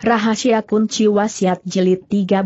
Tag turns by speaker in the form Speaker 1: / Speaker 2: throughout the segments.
Speaker 1: Rahasia Kunci Wasiat Jilid 13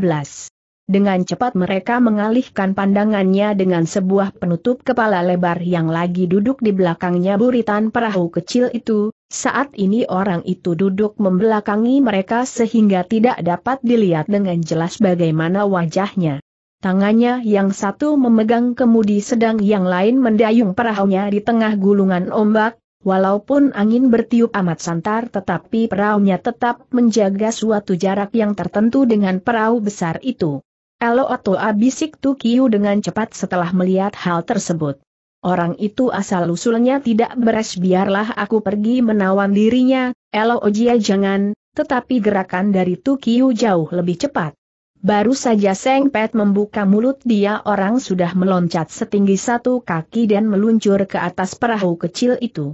Speaker 1: Dengan cepat mereka mengalihkan pandangannya dengan sebuah penutup kepala lebar yang lagi duduk di belakangnya buritan perahu kecil itu, saat ini orang itu duduk membelakangi mereka sehingga tidak dapat dilihat dengan jelas bagaimana wajahnya. Tangannya yang satu memegang kemudi sedang yang lain mendayung perahunya di tengah gulungan ombak, Walaupun angin bertiup amat santar tetapi peraunya tetap menjaga suatu jarak yang tertentu dengan perahu besar itu. Elo atau abisik Tukiu dengan cepat setelah melihat hal tersebut. Orang itu asal-usulnya tidak beres biarlah aku pergi menawan dirinya, Elo Ojia jangan, tetapi gerakan dari Tukiu jauh lebih cepat. Baru saja Seng Pet membuka mulut dia orang sudah meloncat setinggi satu kaki dan meluncur ke atas perahu kecil itu.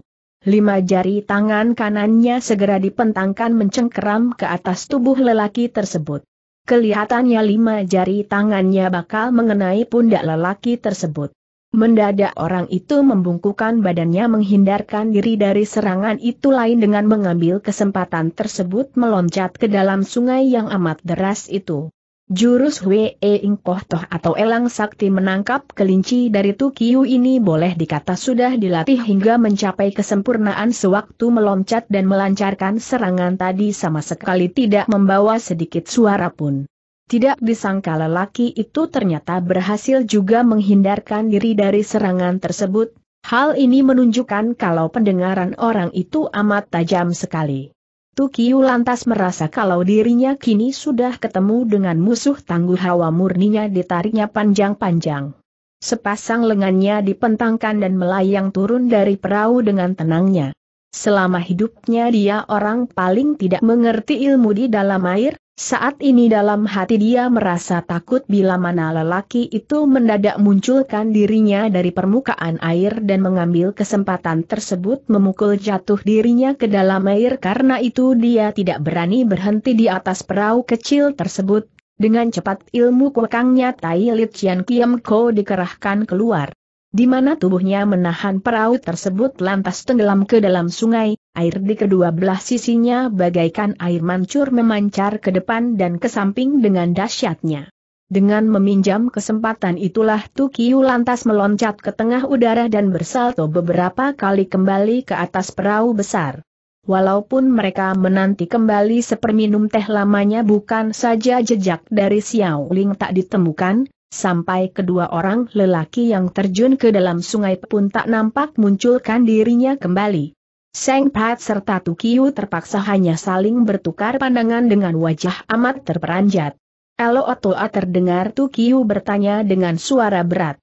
Speaker 1: Lima jari tangan kanannya segera dipentangkan mencengkeram ke atas tubuh lelaki tersebut. Kelihatannya lima jari tangannya bakal mengenai pundak lelaki tersebut. Mendadak orang itu membungkukan badannya menghindarkan diri dari serangan itu lain dengan mengambil kesempatan tersebut meloncat ke dalam sungai yang amat deras itu. Jurus Wei e Ing Toh atau Elang Sakti menangkap kelinci dari Tukiu ini boleh dikata sudah dilatih hingga mencapai kesempurnaan sewaktu meloncat dan melancarkan serangan tadi sama sekali tidak membawa sedikit suara pun. Tidak disangka lelaki itu ternyata berhasil juga menghindarkan diri dari serangan tersebut, hal ini menunjukkan kalau pendengaran orang itu amat tajam sekali itu Kiu lantas merasa kalau dirinya kini sudah ketemu dengan musuh tangguh hawa murninya ditariknya panjang-panjang. Sepasang lengannya dipentangkan dan melayang turun dari perahu dengan tenangnya. Selama hidupnya dia orang paling tidak mengerti ilmu di dalam air, saat ini dalam hati dia merasa takut bila mana lelaki itu mendadak munculkan dirinya dari permukaan air dan mengambil kesempatan tersebut memukul jatuh dirinya ke dalam air karena itu dia tidak berani berhenti di atas perahu kecil tersebut. Dengan cepat ilmu kuekangnya Tai Lit Chian Kiam Ko dikerahkan keluar di mana tubuhnya menahan perahu tersebut lantas tenggelam ke dalam sungai, air di kedua belah sisinya bagaikan air mancur memancar ke depan dan ke samping dengan dahsyatnya. Dengan meminjam kesempatan itulah Tukiu lantas meloncat ke tengah udara dan bersalto beberapa kali kembali ke atas perahu besar. Walaupun mereka menanti kembali seperminum teh lamanya bukan saja jejak dari Xiao Ling tak ditemukan, sampai kedua orang lelaki yang terjun ke dalam sungai pun tak nampak munculkan dirinya kembali. Seng Pat serta Tukiu terpaksa hanya saling bertukar pandangan dengan wajah amat terperanjat. Elo Otoa terdengar Tukiu bertanya dengan suara berat.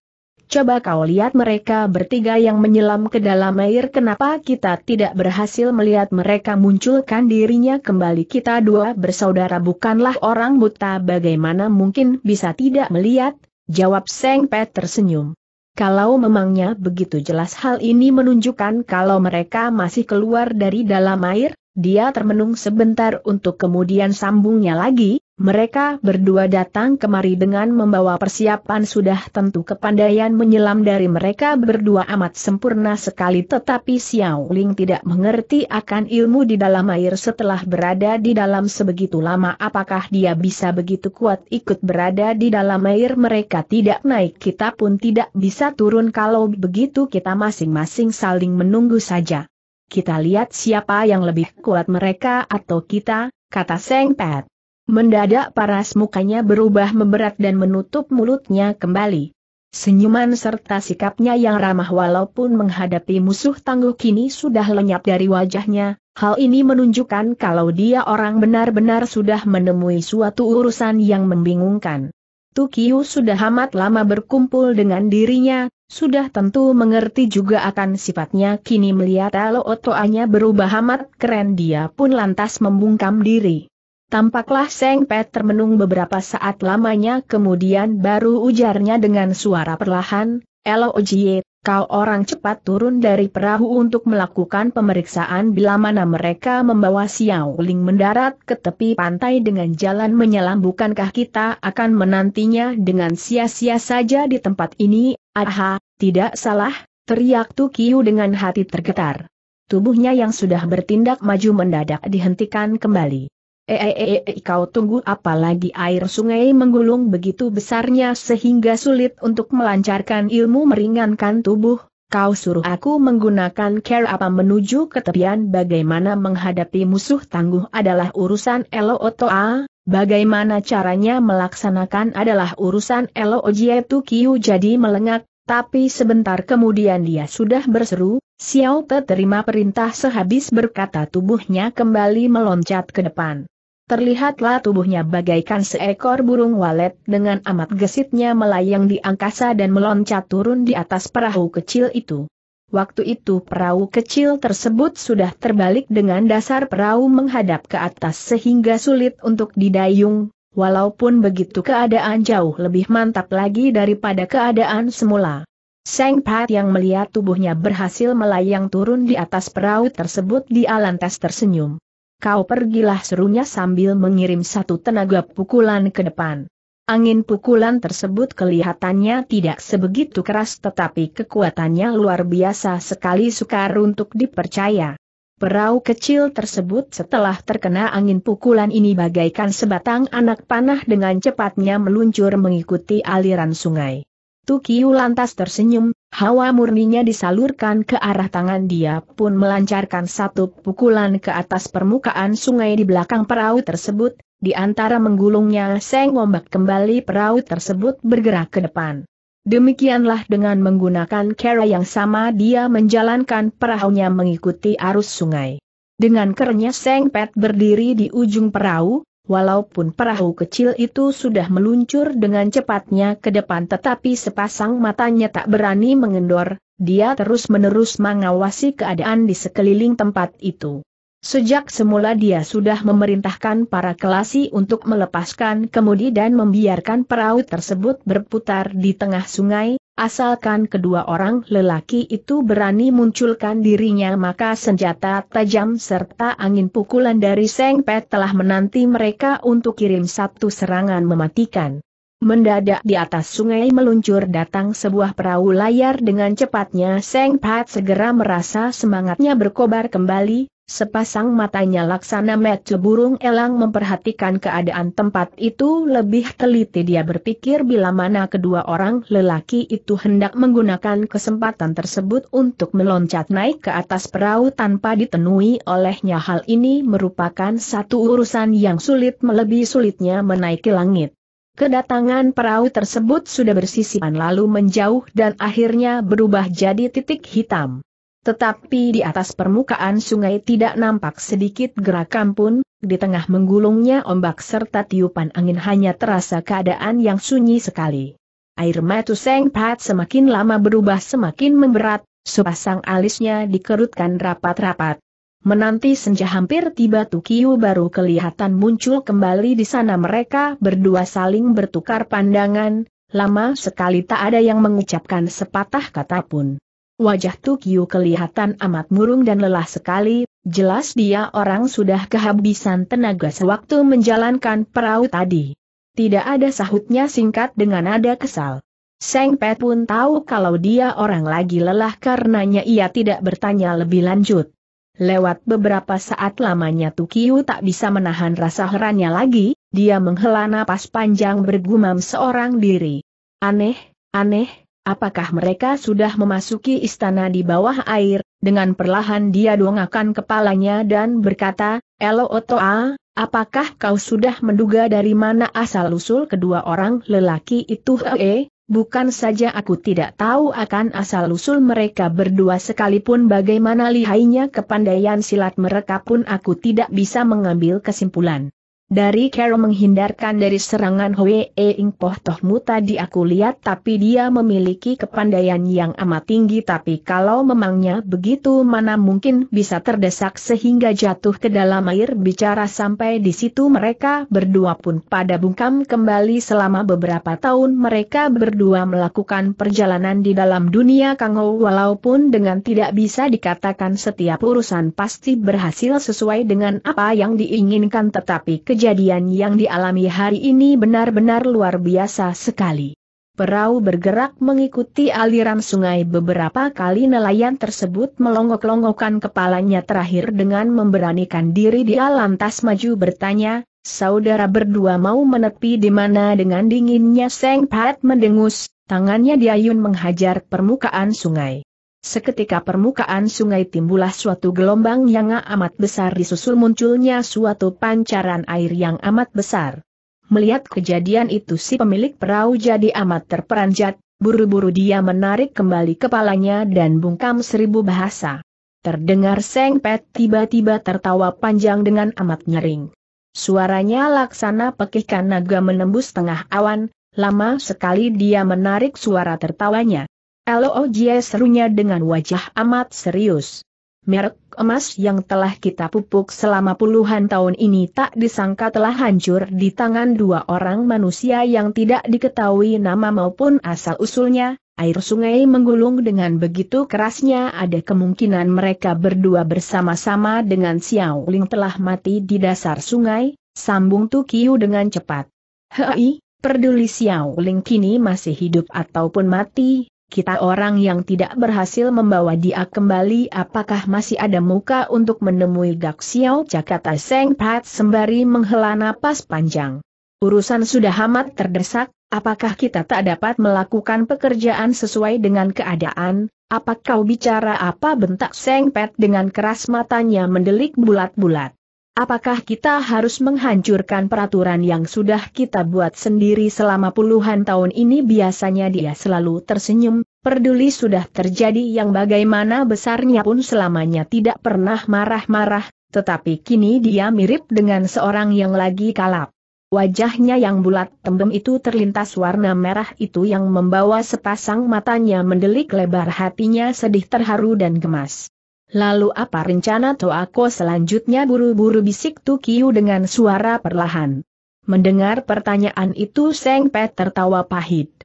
Speaker 1: Coba kau lihat mereka bertiga yang menyelam ke dalam air kenapa kita tidak berhasil melihat mereka munculkan dirinya kembali kita dua bersaudara bukanlah orang buta bagaimana mungkin bisa tidak melihat, jawab Seng Pet tersenyum. Kalau memangnya begitu jelas hal ini menunjukkan kalau mereka masih keluar dari dalam air, dia termenung sebentar untuk kemudian sambungnya lagi, mereka berdua datang kemari dengan membawa persiapan sudah tentu kepandaian menyelam dari mereka berdua amat sempurna sekali tetapi Xiao Ling tidak mengerti akan ilmu di dalam air setelah berada di dalam sebegitu lama apakah dia bisa begitu kuat ikut berada di dalam air mereka tidak naik kita pun tidak bisa turun kalau begitu kita masing-masing saling menunggu saja. Kita lihat siapa yang lebih kuat mereka atau kita, kata Seng Pet. Mendadak paras mukanya berubah memberat dan menutup mulutnya kembali. Senyuman serta sikapnya yang ramah walaupun menghadapi musuh tangguh kini sudah lenyap dari wajahnya, hal ini menunjukkan kalau dia orang benar-benar sudah menemui suatu urusan yang membingungkan. Tukiu sudah amat lama berkumpul dengan dirinya, sudah tentu mengerti juga akan sifatnya kini melihat Alo Otoanya berubah amat keren dia pun lantas membungkam diri. Tampaklah Seng Pet termenung beberapa saat lamanya kemudian baru ujarnya dengan suara perlahan, Elo Ojiye, kau orang cepat turun dari perahu untuk melakukan pemeriksaan bila mana mereka membawa Xiao Ling mendarat ke tepi pantai dengan jalan menyelam bukankah kita akan menantinya dengan sia-sia saja di tempat ini, aha, tidak salah, teriak Tukiu dengan hati tergetar. Tubuhnya yang sudah bertindak maju mendadak dihentikan kembali. Eh, eh, eh, eh kau tunggu apalagi air sungai menggulung begitu besarnya sehingga sulit untuk melancarkan ilmu meringankan tubuh, kau suruh aku menggunakan care apa menuju ke tepian bagaimana menghadapi musuh tangguh adalah urusan Elo Otoa, bagaimana caranya melaksanakan adalah urusan Elo Ojietu Kiu jadi melengak, tapi sebentar kemudian dia sudah berseru, Xiao Te terima perintah sehabis berkata tubuhnya kembali meloncat ke depan. Terlihatlah tubuhnya bagaikan seekor burung walet dengan amat gesitnya melayang di angkasa dan meloncat turun di atas perahu kecil itu. Waktu itu perahu kecil tersebut sudah terbalik dengan dasar perahu menghadap ke atas sehingga sulit untuk didayung, walaupun begitu keadaan jauh lebih mantap lagi daripada keadaan semula. Seng Pat yang melihat tubuhnya berhasil melayang turun di atas perahu tersebut di alantas tersenyum kau pergilah serunya sambil mengirim satu tenaga pukulan ke depan. Angin pukulan tersebut kelihatannya tidak sebegitu keras tetapi kekuatannya luar biasa sekali sukar untuk dipercaya. Perahu kecil tersebut setelah terkena angin pukulan ini bagaikan sebatang anak panah dengan cepatnya meluncur mengikuti aliran sungai. Tukiu lantas tersenyum, Hawa murninya disalurkan ke arah tangan dia pun melancarkan satu pukulan ke atas permukaan sungai di belakang perahu tersebut, di antara menggulungnya seng ombak kembali perahu tersebut bergerak ke depan. Demikianlah dengan menggunakan cara yang sama dia menjalankan perahunya mengikuti arus sungai. Dengan kerenya Seng Pet berdiri di ujung perahu, Walaupun perahu kecil itu sudah meluncur dengan cepatnya ke depan tetapi sepasang matanya tak berani mengendor, dia terus-menerus mengawasi keadaan di sekeliling tempat itu. Sejak semula dia sudah memerintahkan para kelasi untuk melepaskan kemudi dan membiarkan perahu tersebut berputar di tengah sungai, Asalkan kedua orang lelaki itu berani munculkan dirinya maka senjata tajam serta angin pukulan dari Seng Pet telah menanti mereka untuk kirim satu serangan mematikan. Mendadak di atas sungai meluncur datang sebuah perahu layar dengan cepatnya Seng Pet segera merasa semangatnya berkobar kembali, Sepasang matanya laksana mata burung elang memperhatikan keadaan tempat itu lebih teliti dia berpikir bila mana kedua orang lelaki itu hendak menggunakan kesempatan tersebut untuk meloncat naik ke atas perahu tanpa ditenui olehnya hal ini merupakan satu urusan yang sulit melebihi sulitnya menaiki langit. Kedatangan perahu tersebut sudah bersisipan lalu menjauh dan akhirnya berubah jadi titik hitam. Tetapi di atas permukaan sungai tidak nampak sedikit gerakan pun, di tengah menggulungnya ombak serta tiupan angin hanya terasa keadaan yang sunyi sekali. Air mata Seng Pat semakin lama berubah semakin memberat, sepasang alisnya dikerutkan rapat-rapat. Menanti senja hampir tiba Tukiu baru kelihatan muncul kembali di sana mereka berdua saling bertukar pandangan, lama sekali tak ada yang mengucapkan sepatah kata pun. Wajah Tukyu kelihatan amat murung dan lelah sekali, jelas dia orang sudah kehabisan tenaga sewaktu menjalankan perahu tadi. Tidak ada sahutnya singkat dengan nada kesal. Seng Pet pun tahu kalau dia orang lagi lelah karenanya ia tidak bertanya lebih lanjut. Lewat beberapa saat lamanya Tukiu tak bisa menahan rasa herannya lagi, dia menghela napas panjang bergumam seorang diri. Aneh, aneh, Apakah mereka sudah memasuki istana di bawah air? Dengan perlahan dia dongakan kepalanya dan berkata, Elo Otoa, apakah kau sudah menduga dari mana asal-usul kedua orang lelaki itu? Eh, bukan saja aku tidak tahu akan asal-usul mereka berdua sekalipun bagaimana lihainya kepandaian silat mereka pun aku tidak bisa mengambil kesimpulan. Dari Carol menghindarkan dari serangan Hwee Ing Poh muta tadi aku lihat tapi dia memiliki kepandaian yang amat tinggi tapi kalau memangnya begitu mana mungkin bisa terdesak sehingga jatuh ke dalam air bicara sampai di situ mereka berdua pun pada bungkam kembali selama beberapa tahun mereka berdua melakukan perjalanan di dalam dunia Kangho walaupun dengan tidak bisa dikatakan setiap urusan pasti berhasil sesuai dengan apa yang diinginkan tetapi ke Kejadian yang dialami hari ini benar-benar luar biasa sekali. Perahu bergerak mengikuti aliran sungai beberapa kali nelayan tersebut melongok-longokkan kepalanya terakhir dengan memberanikan diri dia lantas maju bertanya, saudara berdua mau menepi di mana dengan dinginnya Seng Pat mendengus, tangannya diayun menghajar permukaan sungai. Seketika permukaan sungai timbullah suatu gelombang yang amat besar disusul munculnya suatu pancaran air yang amat besar. Melihat kejadian itu si pemilik perahu jadi amat terperanjat, buru-buru dia menarik kembali kepalanya dan bungkam seribu bahasa. Terdengar sengpet tiba-tiba tertawa panjang dengan amat nyering. Suaranya laksana pekihkan naga menembus tengah awan, lama sekali dia menarik suara tertawanya. LOJ oh serunya dengan wajah amat serius. Merek emas yang telah kita pupuk selama puluhan tahun ini tak disangka telah hancur di tangan dua orang manusia yang tidak diketahui nama maupun asal-usulnya, air sungai menggulung dengan begitu kerasnya ada kemungkinan mereka berdua bersama-sama dengan Xiao Ling telah mati di dasar sungai, sambung Tukiu dengan cepat. Hei, peduli Xiao Ling kini masih hidup ataupun mati, kita orang yang tidak berhasil membawa dia kembali apakah masih ada muka untuk menemui Gak Xiao Jakarta Seng Pat sembari menghela napas panjang. Urusan sudah amat terdesak, apakah kita tak dapat melakukan pekerjaan sesuai dengan keadaan, apa kau bicara apa bentak Seng Pat dengan keras matanya mendelik bulat-bulat. Apakah kita harus menghancurkan peraturan yang sudah kita buat sendiri selama puluhan tahun ini? Biasanya dia selalu tersenyum, peduli sudah terjadi yang bagaimana besarnya pun selamanya tidak pernah marah-marah, tetapi kini dia mirip dengan seorang yang lagi kalap. Wajahnya yang bulat tembem itu terlintas warna merah itu yang membawa sepasang matanya mendelik lebar hatinya sedih terharu dan gemas. Lalu apa rencana Toako selanjutnya buru-buru bisik Tukiu dengan suara perlahan. Mendengar pertanyaan itu Seng Pet tertawa pahit.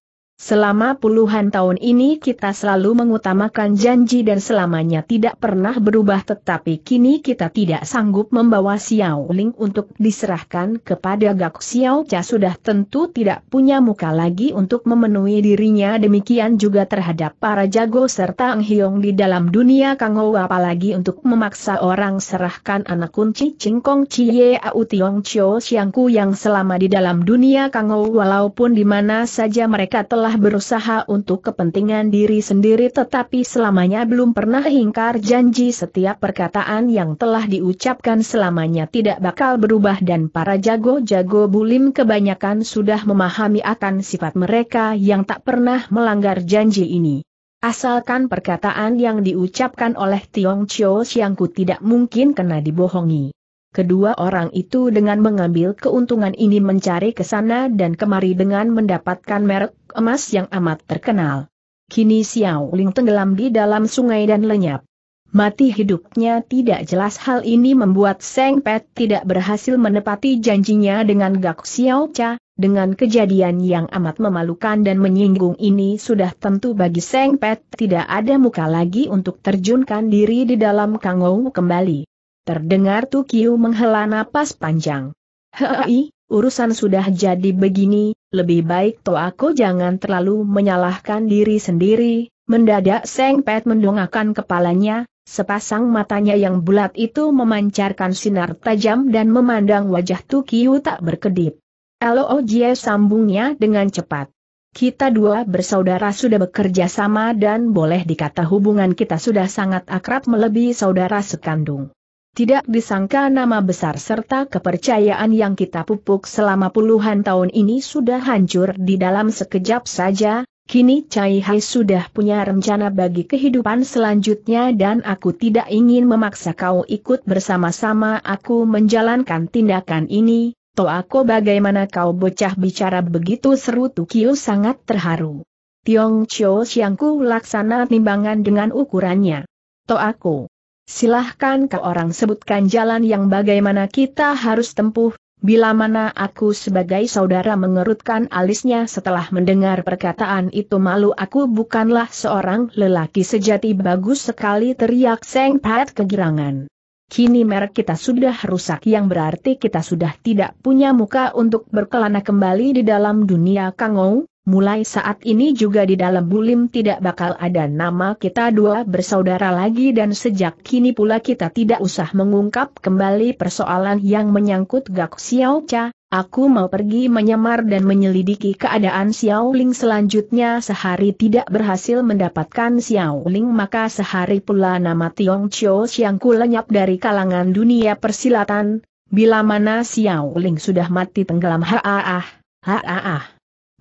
Speaker 1: Selama puluhan tahun ini kita selalu mengutamakan janji dan selamanya tidak pernah berubah tetapi kini kita tidak sanggup membawa Xiao Ling untuk diserahkan kepada Gak Xiao Cha sudah tentu tidak punya muka lagi untuk memenuhi dirinya demikian juga terhadap para jago serta Ang Hiong di dalam dunia Kang Ho apalagi untuk memaksa orang serahkan anak kunci Kong Chie Au Tiong Chio Ku yang selama di dalam dunia Kang Ho walaupun di mana saja mereka telah telah berusaha untuk kepentingan diri sendiri tetapi selamanya belum pernah hingkar janji setiap perkataan yang telah diucapkan selamanya tidak bakal berubah dan para jago-jago bulim kebanyakan sudah memahami akan sifat mereka yang tak pernah melanggar janji ini. Asalkan perkataan yang diucapkan oleh Tiong Chio Siangku tidak mungkin kena dibohongi. Kedua orang itu dengan mengambil keuntungan ini mencari ke sana dan kemari dengan mendapatkan merek emas yang amat terkenal. Kini Xiao Ling tenggelam di dalam sungai dan lenyap. Mati hidupnya tidak jelas hal ini membuat Seng Pet tidak berhasil menepati janjinya dengan Gak Xiao Cha, dengan kejadian yang amat memalukan dan menyinggung ini sudah tentu bagi Seng Pet tidak ada muka lagi untuk terjunkan diri di dalam kangou kembali. Terdengar Tukiu menghela napas panjang. Hei, urusan sudah jadi begini, lebih baik to aku jangan terlalu menyalahkan diri sendiri. Mendadak Seng Pet mendongakkan kepalanya, sepasang matanya yang bulat itu memancarkan sinar tajam dan memandang wajah Tukiu tak berkedip. Loo oh Jie sambungnya dengan cepat. Kita dua bersaudara sudah bekerja sama dan boleh dikata hubungan kita sudah sangat akrab melebihi saudara sekandung. Tidak disangka nama besar serta kepercayaan yang kita pupuk selama puluhan tahun ini sudah hancur di dalam sekejap saja, kini Cai Hai sudah punya rencana bagi kehidupan selanjutnya dan aku tidak ingin memaksa kau ikut bersama-sama aku menjalankan tindakan ini, To aku bagaimana kau bocah bicara begitu seru Tukio sangat terharu. Tiong Chio Siangku laksana timbangan dengan ukurannya. To aku silahkan ke orang sebutkan jalan yang bagaimana kita harus tempuh, bila mana aku sebagai saudara mengerutkan alisnya setelah mendengar perkataan itu malu aku bukanlah seorang lelaki sejati bagus sekali teriak Seng Pat kegirangan. Kini merek kita sudah rusak yang berarti kita sudah tidak punya muka untuk berkelana kembali di dalam dunia kangou, mulai saat ini juga di dalam bulim tidak bakal ada nama kita dua bersaudara lagi dan sejak kini pula kita tidak usah mengungkap kembali persoalan yang menyangkut Gak Xiao Cha, aku mau pergi menyamar dan menyelidiki keadaan Xiao Ling selanjutnya sehari tidak berhasil mendapatkan Xiao Ling maka sehari pula nama Tiong Chiu Xiang ku lenyap dari kalangan dunia persilatan, bila mana Xiao Ling sudah mati tenggelam haaah, haaah.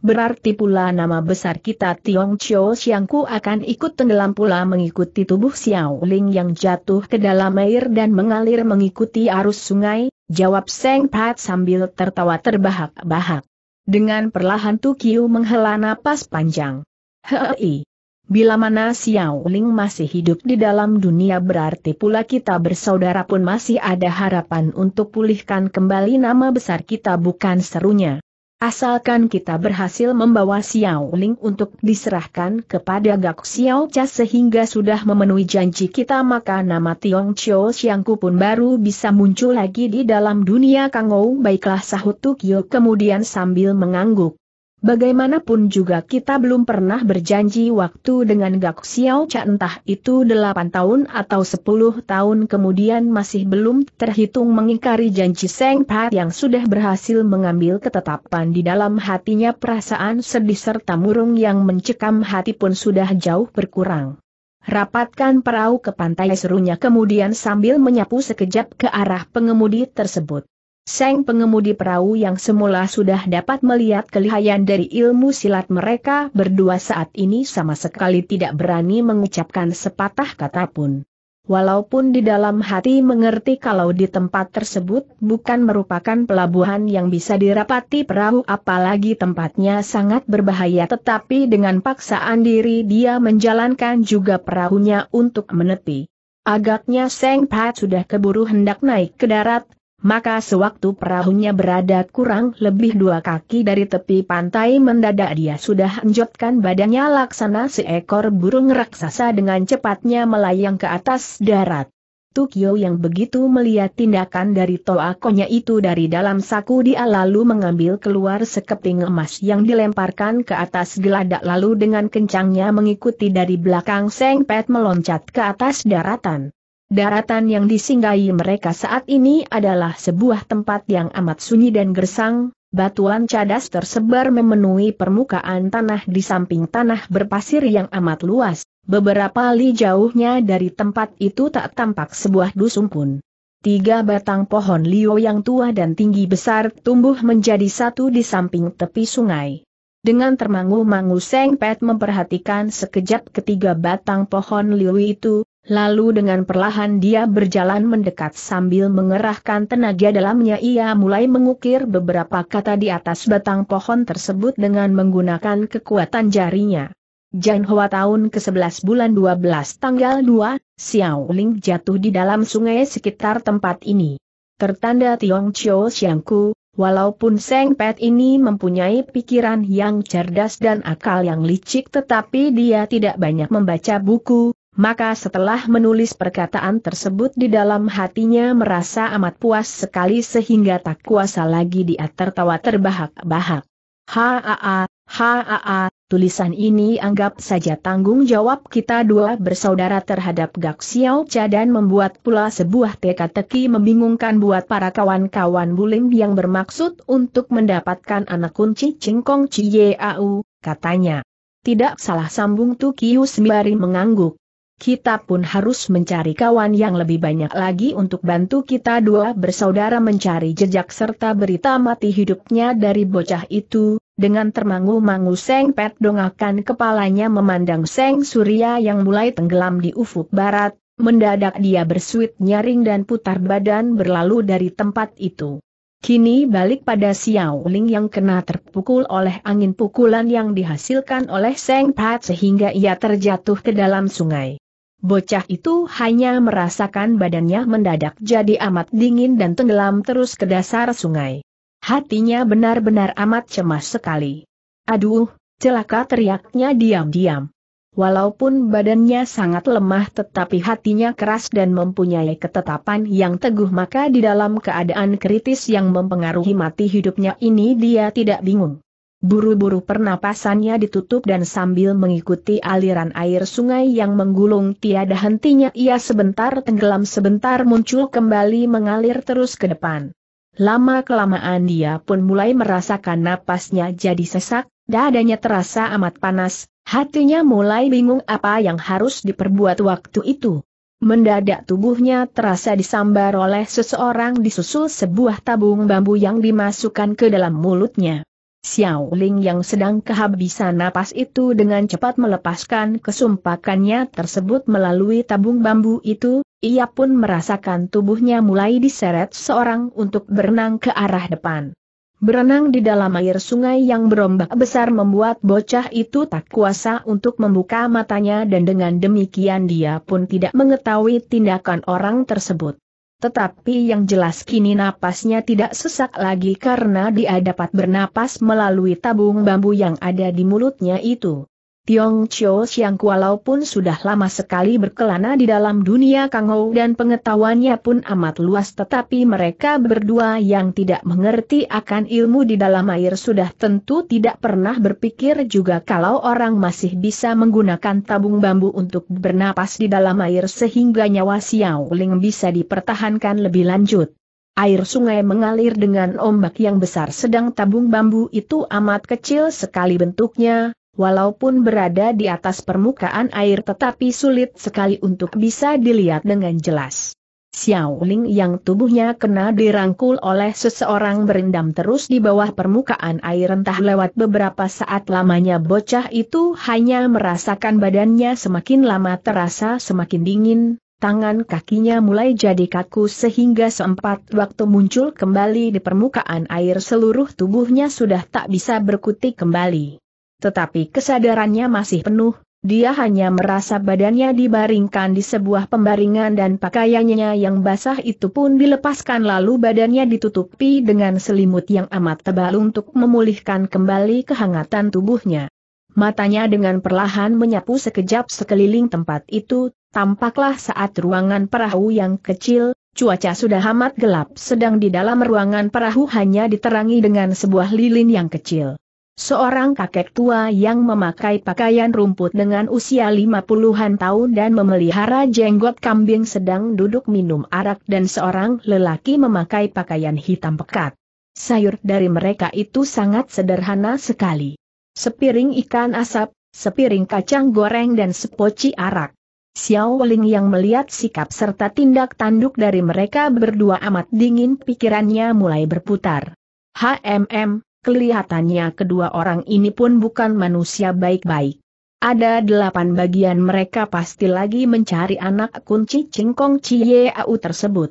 Speaker 1: Berarti pula nama besar kita Tiong Chio Xiangku akan ikut tenggelam pula mengikuti tubuh Xiao Ling yang jatuh ke dalam air dan mengalir mengikuti arus sungai, jawab Seng Pat sambil tertawa terbahak-bahak. Dengan perlahan Tukiu menghela napas panjang. Hei! Bila mana Xiao Ling masih hidup di dalam dunia berarti pula kita bersaudara pun masih ada harapan untuk pulihkan kembali nama besar kita bukan serunya. Asalkan kita berhasil membawa Xiao Ling untuk diserahkan kepada Gak Xiao Cha sehingga sudah memenuhi janji kita maka nama Tiong Chio Xiangku pun baru bisa muncul lagi di dalam dunia Kangou baiklah sahut Tukyo kemudian sambil mengangguk. Bagaimanapun juga kita belum pernah berjanji waktu dengan Gak Xiao Cha entah itu 8 tahun atau 10 tahun kemudian masih belum terhitung mengingkari janji Seng Pat yang sudah berhasil mengambil ketetapan di dalam hatinya perasaan sedih serta murung yang mencekam hati pun sudah jauh berkurang. Rapatkan perahu ke pantai serunya kemudian sambil menyapu sekejap ke arah pengemudi tersebut. Seng pengemudi perahu yang semula sudah dapat melihat kelihayan dari ilmu silat mereka berdua saat ini sama sekali tidak berani mengucapkan sepatah kata pun. Walaupun di dalam hati mengerti kalau di tempat tersebut bukan merupakan pelabuhan yang bisa dirapati perahu apalagi tempatnya sangat berbahaya tetapi dengan paksaan diri dia menjalankan juga perahunya untuk menepi. Agaknya Seng Pat sudah keburu hendak naik ke darat, maka sewaktu perahunya berada kurang lebih dua kaki dari tepi pantai mendadak dia sudah enjotkan badannya laksana seekor burung raksasa dengan cepatnya melayang ke atas darat. Tukyo yang begitu melihat tindakan dari toakonya itu dari dalam saku dia lalu mengambil keluar sekeping emas yang dilemparkan ke atas geladak lalu dengan kencangnya mengikuti dari belakang Seng Pet meloncat ke atas daratan. Daratan yang disinggahi mereka saat ini adalah sebuah tempat yang amat sunyi dan gersang, batuan cadas tersebar memenuhi permukaan tanah di samping tanah berpasir yang amat luas, beberapa li jauhnya dari tempat itu tak tampak sebuah dusun pun. Tiga batang pohon liu yang tua dan tinggi besar tumbuh menjadi satu di samping tepi sungai. Dengan termangu-mangu Seng Pet memperhatikan sekejap ketiga batang pohon liu itu, Lalu dengan perlahan dia berjalan mendekat sambil mengerahkan tenaga dalamnya ia mulai mengukir beberapa kata di atas batang pohon tersebut dengan menggunakan kekuatan jarinya. Jan tahun ke-11 bulan 12 tanggal 2, Xiao Ling jatuh di dalam sungai sekitar tempat ini. Tertanda Tiong Chiu Xiangku, walaupun Seng Pet ini mempunyai pikiran yang cerdas dan akal yang licik tetapi dia tidak banyak membaca buku, maka setelah menulis perkataan tersebut di dalam hatinya merasa amat puas sekali sehingga tak kuasa lagi dia tertawa terbahak-bahak. Haa, haa, tulisan ini anggap saja tanggung jawab kita dua bersaudara terhadap Gak Xiao Cha dan membuat pula sebuah teka-teki membingungkan buat para kawan-kawan bulim yang bermaksud untuk mendapatkan anak kunci cingkong Ciyeau, katanya. Tidak salah sambung Tu Kius mengangguk kita pun harus mencari kawan yang lebih banyak lagi untuk bantu kita dua bersaudara mencari jejak serta berita mati hidupnya dari bocah itu, dengan termangu-mangu Seng Pet dongakan kepalanya memandang Seng Surya yang mulai tenggelam di ufuk barat, mendadak dia bersuit nyaring dan putar badan berlalu dari tempat itu. Kini balik pada Xiao Ling yang kena terpukul oleh angin pukulan yang dihasilkan oleh Seng Pat sehingga ia terjatuh ke dalam sungai. Bocah itu hanya merasakan badannya mendadak jadi amat dingin dan tenggelam terus ke dasar sungai. Hatinya benar-benar amat cemas sekali. Aduh, celaka teriaknya diam-diam. Walaupun badannya sangat lemah tetapi hatinya keras dan mempunyai ketetapan yang teguh maka di dalam keadaan kritis yang mempengaruhi mati hidupnya ini dia tidak bingung. Buru-buru pernapasannya ditutup dan sambil mengikuti aliran air sungai yang menggulung tiada hentinya ia sebentar tenggelam sebentar muncul kembali mengalir terus ke depan. Lama-kelamaan dia pun mulai merasakan napasnya jadi sesak, dadanya terasa amat panas, hatinya mulai bingung apa yang harus diperbuat waktu itu. Mendadak tubuhnya terasa disambar oleh seseorang disusul sebuah tabung bambu yang dimasukkan ke dalam mulutnya. Xiao Ling yang sedang kehabisan napas itu dengan cepat melepaskan kesumpakannya tersebut melalui tabung bambu itu, ia pun merasakan tubuhnya mulai diseret seorang untuk berenang ke arah depan. Berenang di dalam air sungai yang berombak besar membuat bocah itu tak kuasa untuk membuka matanya dan dengan demikian dia pun tidak mengetahui tindakan orang tersebut. Tetapi yang jelas kini napasnya tidak sesak lagi karena dia dapat bernapas melalui tabung bambu yang ada di mulutnya itu. Tiong Chiu Siang walaupun sudah lama sekali berkelana di dalam dunia Kangou dan pengetahuannya pun amat luas tetapi mereka berdua yang tidak mengerti akan ilmu di dalam air sudah tentu tidak pernah berpikir juga kalau orang masih bisa menggunakan tabung bambu untuk bernapas di dalam air sehingga nyawa Xiao Ling bisa dipertahankan lebih lanjut. Air sungai mengalir dengan ombak yang besar sedang tabung bambu itu amat kecil sekali bentuknya, Walaupun berada di atas permukaan air tetapi sulit sekali untuk bisa dilihat dengan jelas. Xiao Ling yang tubuhnya kena dirangkul oleh seseorang berendam terus di bawah permukaan air entah lewat beberapa saat lamanya bocah itu hanya merasakan badannya semakin lama terasa semakin dingin, tangan kakinya mulai jadi kaku sehingga seempat waktu muncul kembali di permukaan air seluruh tubuhnya sudah tak bisa berkutik kembali tetapi kesadarannya masih penuh, dia hanya merasa badannya dibaringkan di sebuah pembaringan dan pakaiannya yang basah itu pun dilepaskan lalu badannya ditutupi dengan selimut yang amat tebal untuk memulihkan kembali kehangatan tubuhnya. Matanya dengan perlahan menyapu sekejap sekeliling tempat itu, tampaklah saat ruangan perahu yang kecil, cuaca sudah amat gelap sedang di dalam ruangan perahu hanya diterangi dengan sebuah lilin yang kecil. Seorang kakek tua yang memakai pakaian rumput dengan usia 50-an tahun dan memelihara jenggot kambing sedang duduk minum arak dan seorang lelaki memakai pakaian hitam pekat. Sayur dari mereka itu sangat sederhana sekali. Sepiring ikan asap, sepiring kacang goreng dan sepoci arak. Xiao Ling yang melihat sikap serta tindak tanduk dari mereka berdua amat dingin pikirannya mulai berputar. HMM, kelihatannya kedua orang ini pun bukan manusia baik-baik. Ada delapan bagian mereka pasti lagi mencari anak kunci cingkong Au tersebut.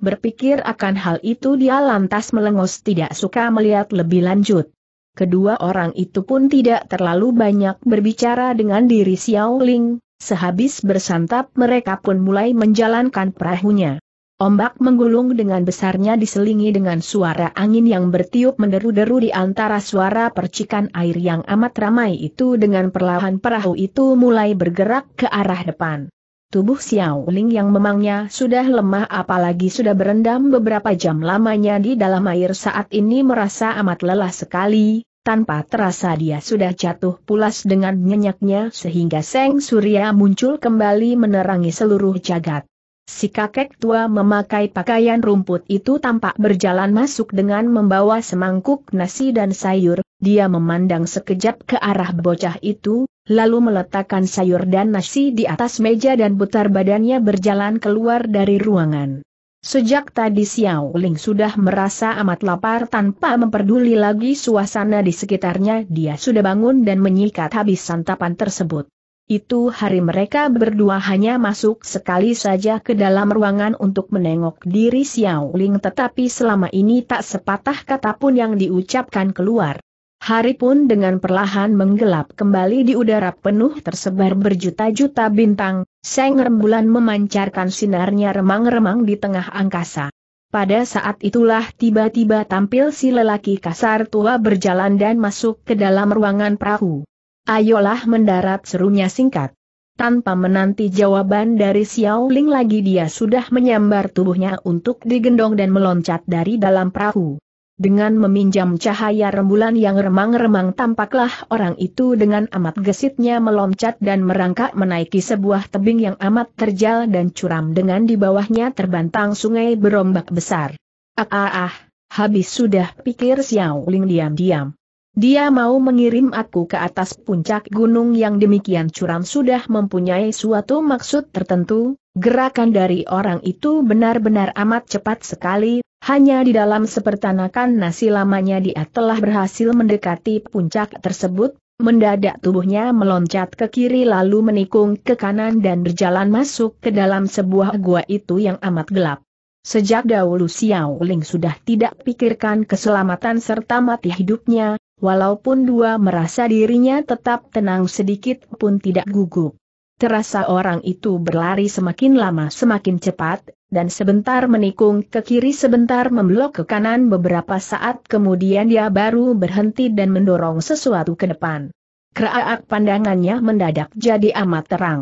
Speaker 1: Berpikir akan hal itu dia lantas melengos tidak suka melihat lebih lanjut. Kedua orang itu pun tidak terlalu banyak berbicara dengan diri Xiao Ling, sehabis bersantap mereka pun mulai menjalankan perahunya. Ombak menggulung dengan besarnya diselingi dengan suara angin yang bertiup menderu-deru di antara suara percikan air yang amat ramai itu dengan perlahan perahu itu mulai bergerak ke arah depan. Tubuh Xiao Ling yang memangnya sudah lemah apalagi sudah berendam beberapa jam lamanya di dalam air saat ini merasa amat lelah sekali, tanpa terasa dia sudah jatuh pulas dengan nyenyaknya sehingga Seng Surya muncul kembali menerangi seluruh jagat. Si kakek tua memakai pakaian rumput itu tampak berjalan masuk dengan membawa semangkuk nasi dan sayur, dia memandang sekejap ke arah bocah itu, lalu meletakkan sayur dan nasi di atas meja dan putar badannya berjalan keluar dari ruangan. Sejak tadi Xiao Ling sudah merasa amat lapar tanpa memperduli lagi suasana di sekitarnya dia sudah bangun dan menyikat habis santapan tersebut. Itu hari mereka berdua hanya masuk sekali saja ke dalam ruangan untuk menengok diri Xiao Ling tetapi selama ini tak sepatah kata pun yang diucapkan keluar. Hari pun dengan perlahan menggelap kembali di udara penuh tersebar berjuta-juta bintang, seng rembulan memancarkan sinarnya remang-remang di tengah angkasa. Pada saat itulah tiba-tiba tampil si lelaki kasar tua berjalan dan masuk ke dalam ruangan perahu. Ayolah mendarat serunya singkat. Tanpa menanti jawaban dari Xiao Ling lagi dia sudah menyambar tubuhnya untuk digendong dan meloncat dari dalam perahu. Dengan meminjam cahaya rembulan yang remang-remang tampaklah orang itu dengan amat gesitnya meloncat dan merangkak menaiki sebuah tebing yang amat terjal dan curam dengan di bawahnya terbantang sungai berombak besar. Ah ah ah, habis sudah pikir Xiao Ling diam-diam. Dia mau mengirim aku ke atas puncak gunung yang demikian curam sudah mempunyai suatu maksud tertentu, gerakan dari orang itu benar-benar amat cepat sekali, hanya di dalam sepertanakan nasi lamanya dia telah berhasil mendekati puncak tersebut, mendadak tubuhnya meloncat ke kiri lalu menikung ke kanan dan berjalan masuk ke dalam sebuah gua itu yang amat gelap. Sejak dahulu Xiao Ling sudah tidak pikirkan keselamatan serta mati hidupnya, walaupun dua merasa dirinya tetap tenang sedikit pun tidak gugup. Terasa orang itu berlari semakin lama semakin cepat, dan sebentar menikung ke kiri sebentar memblok ke kanan beberapa saat kemudian dia baru berhenti dan mendorong sesuatu ke depan. Keraak pandangannya mendadak jadi amat terang.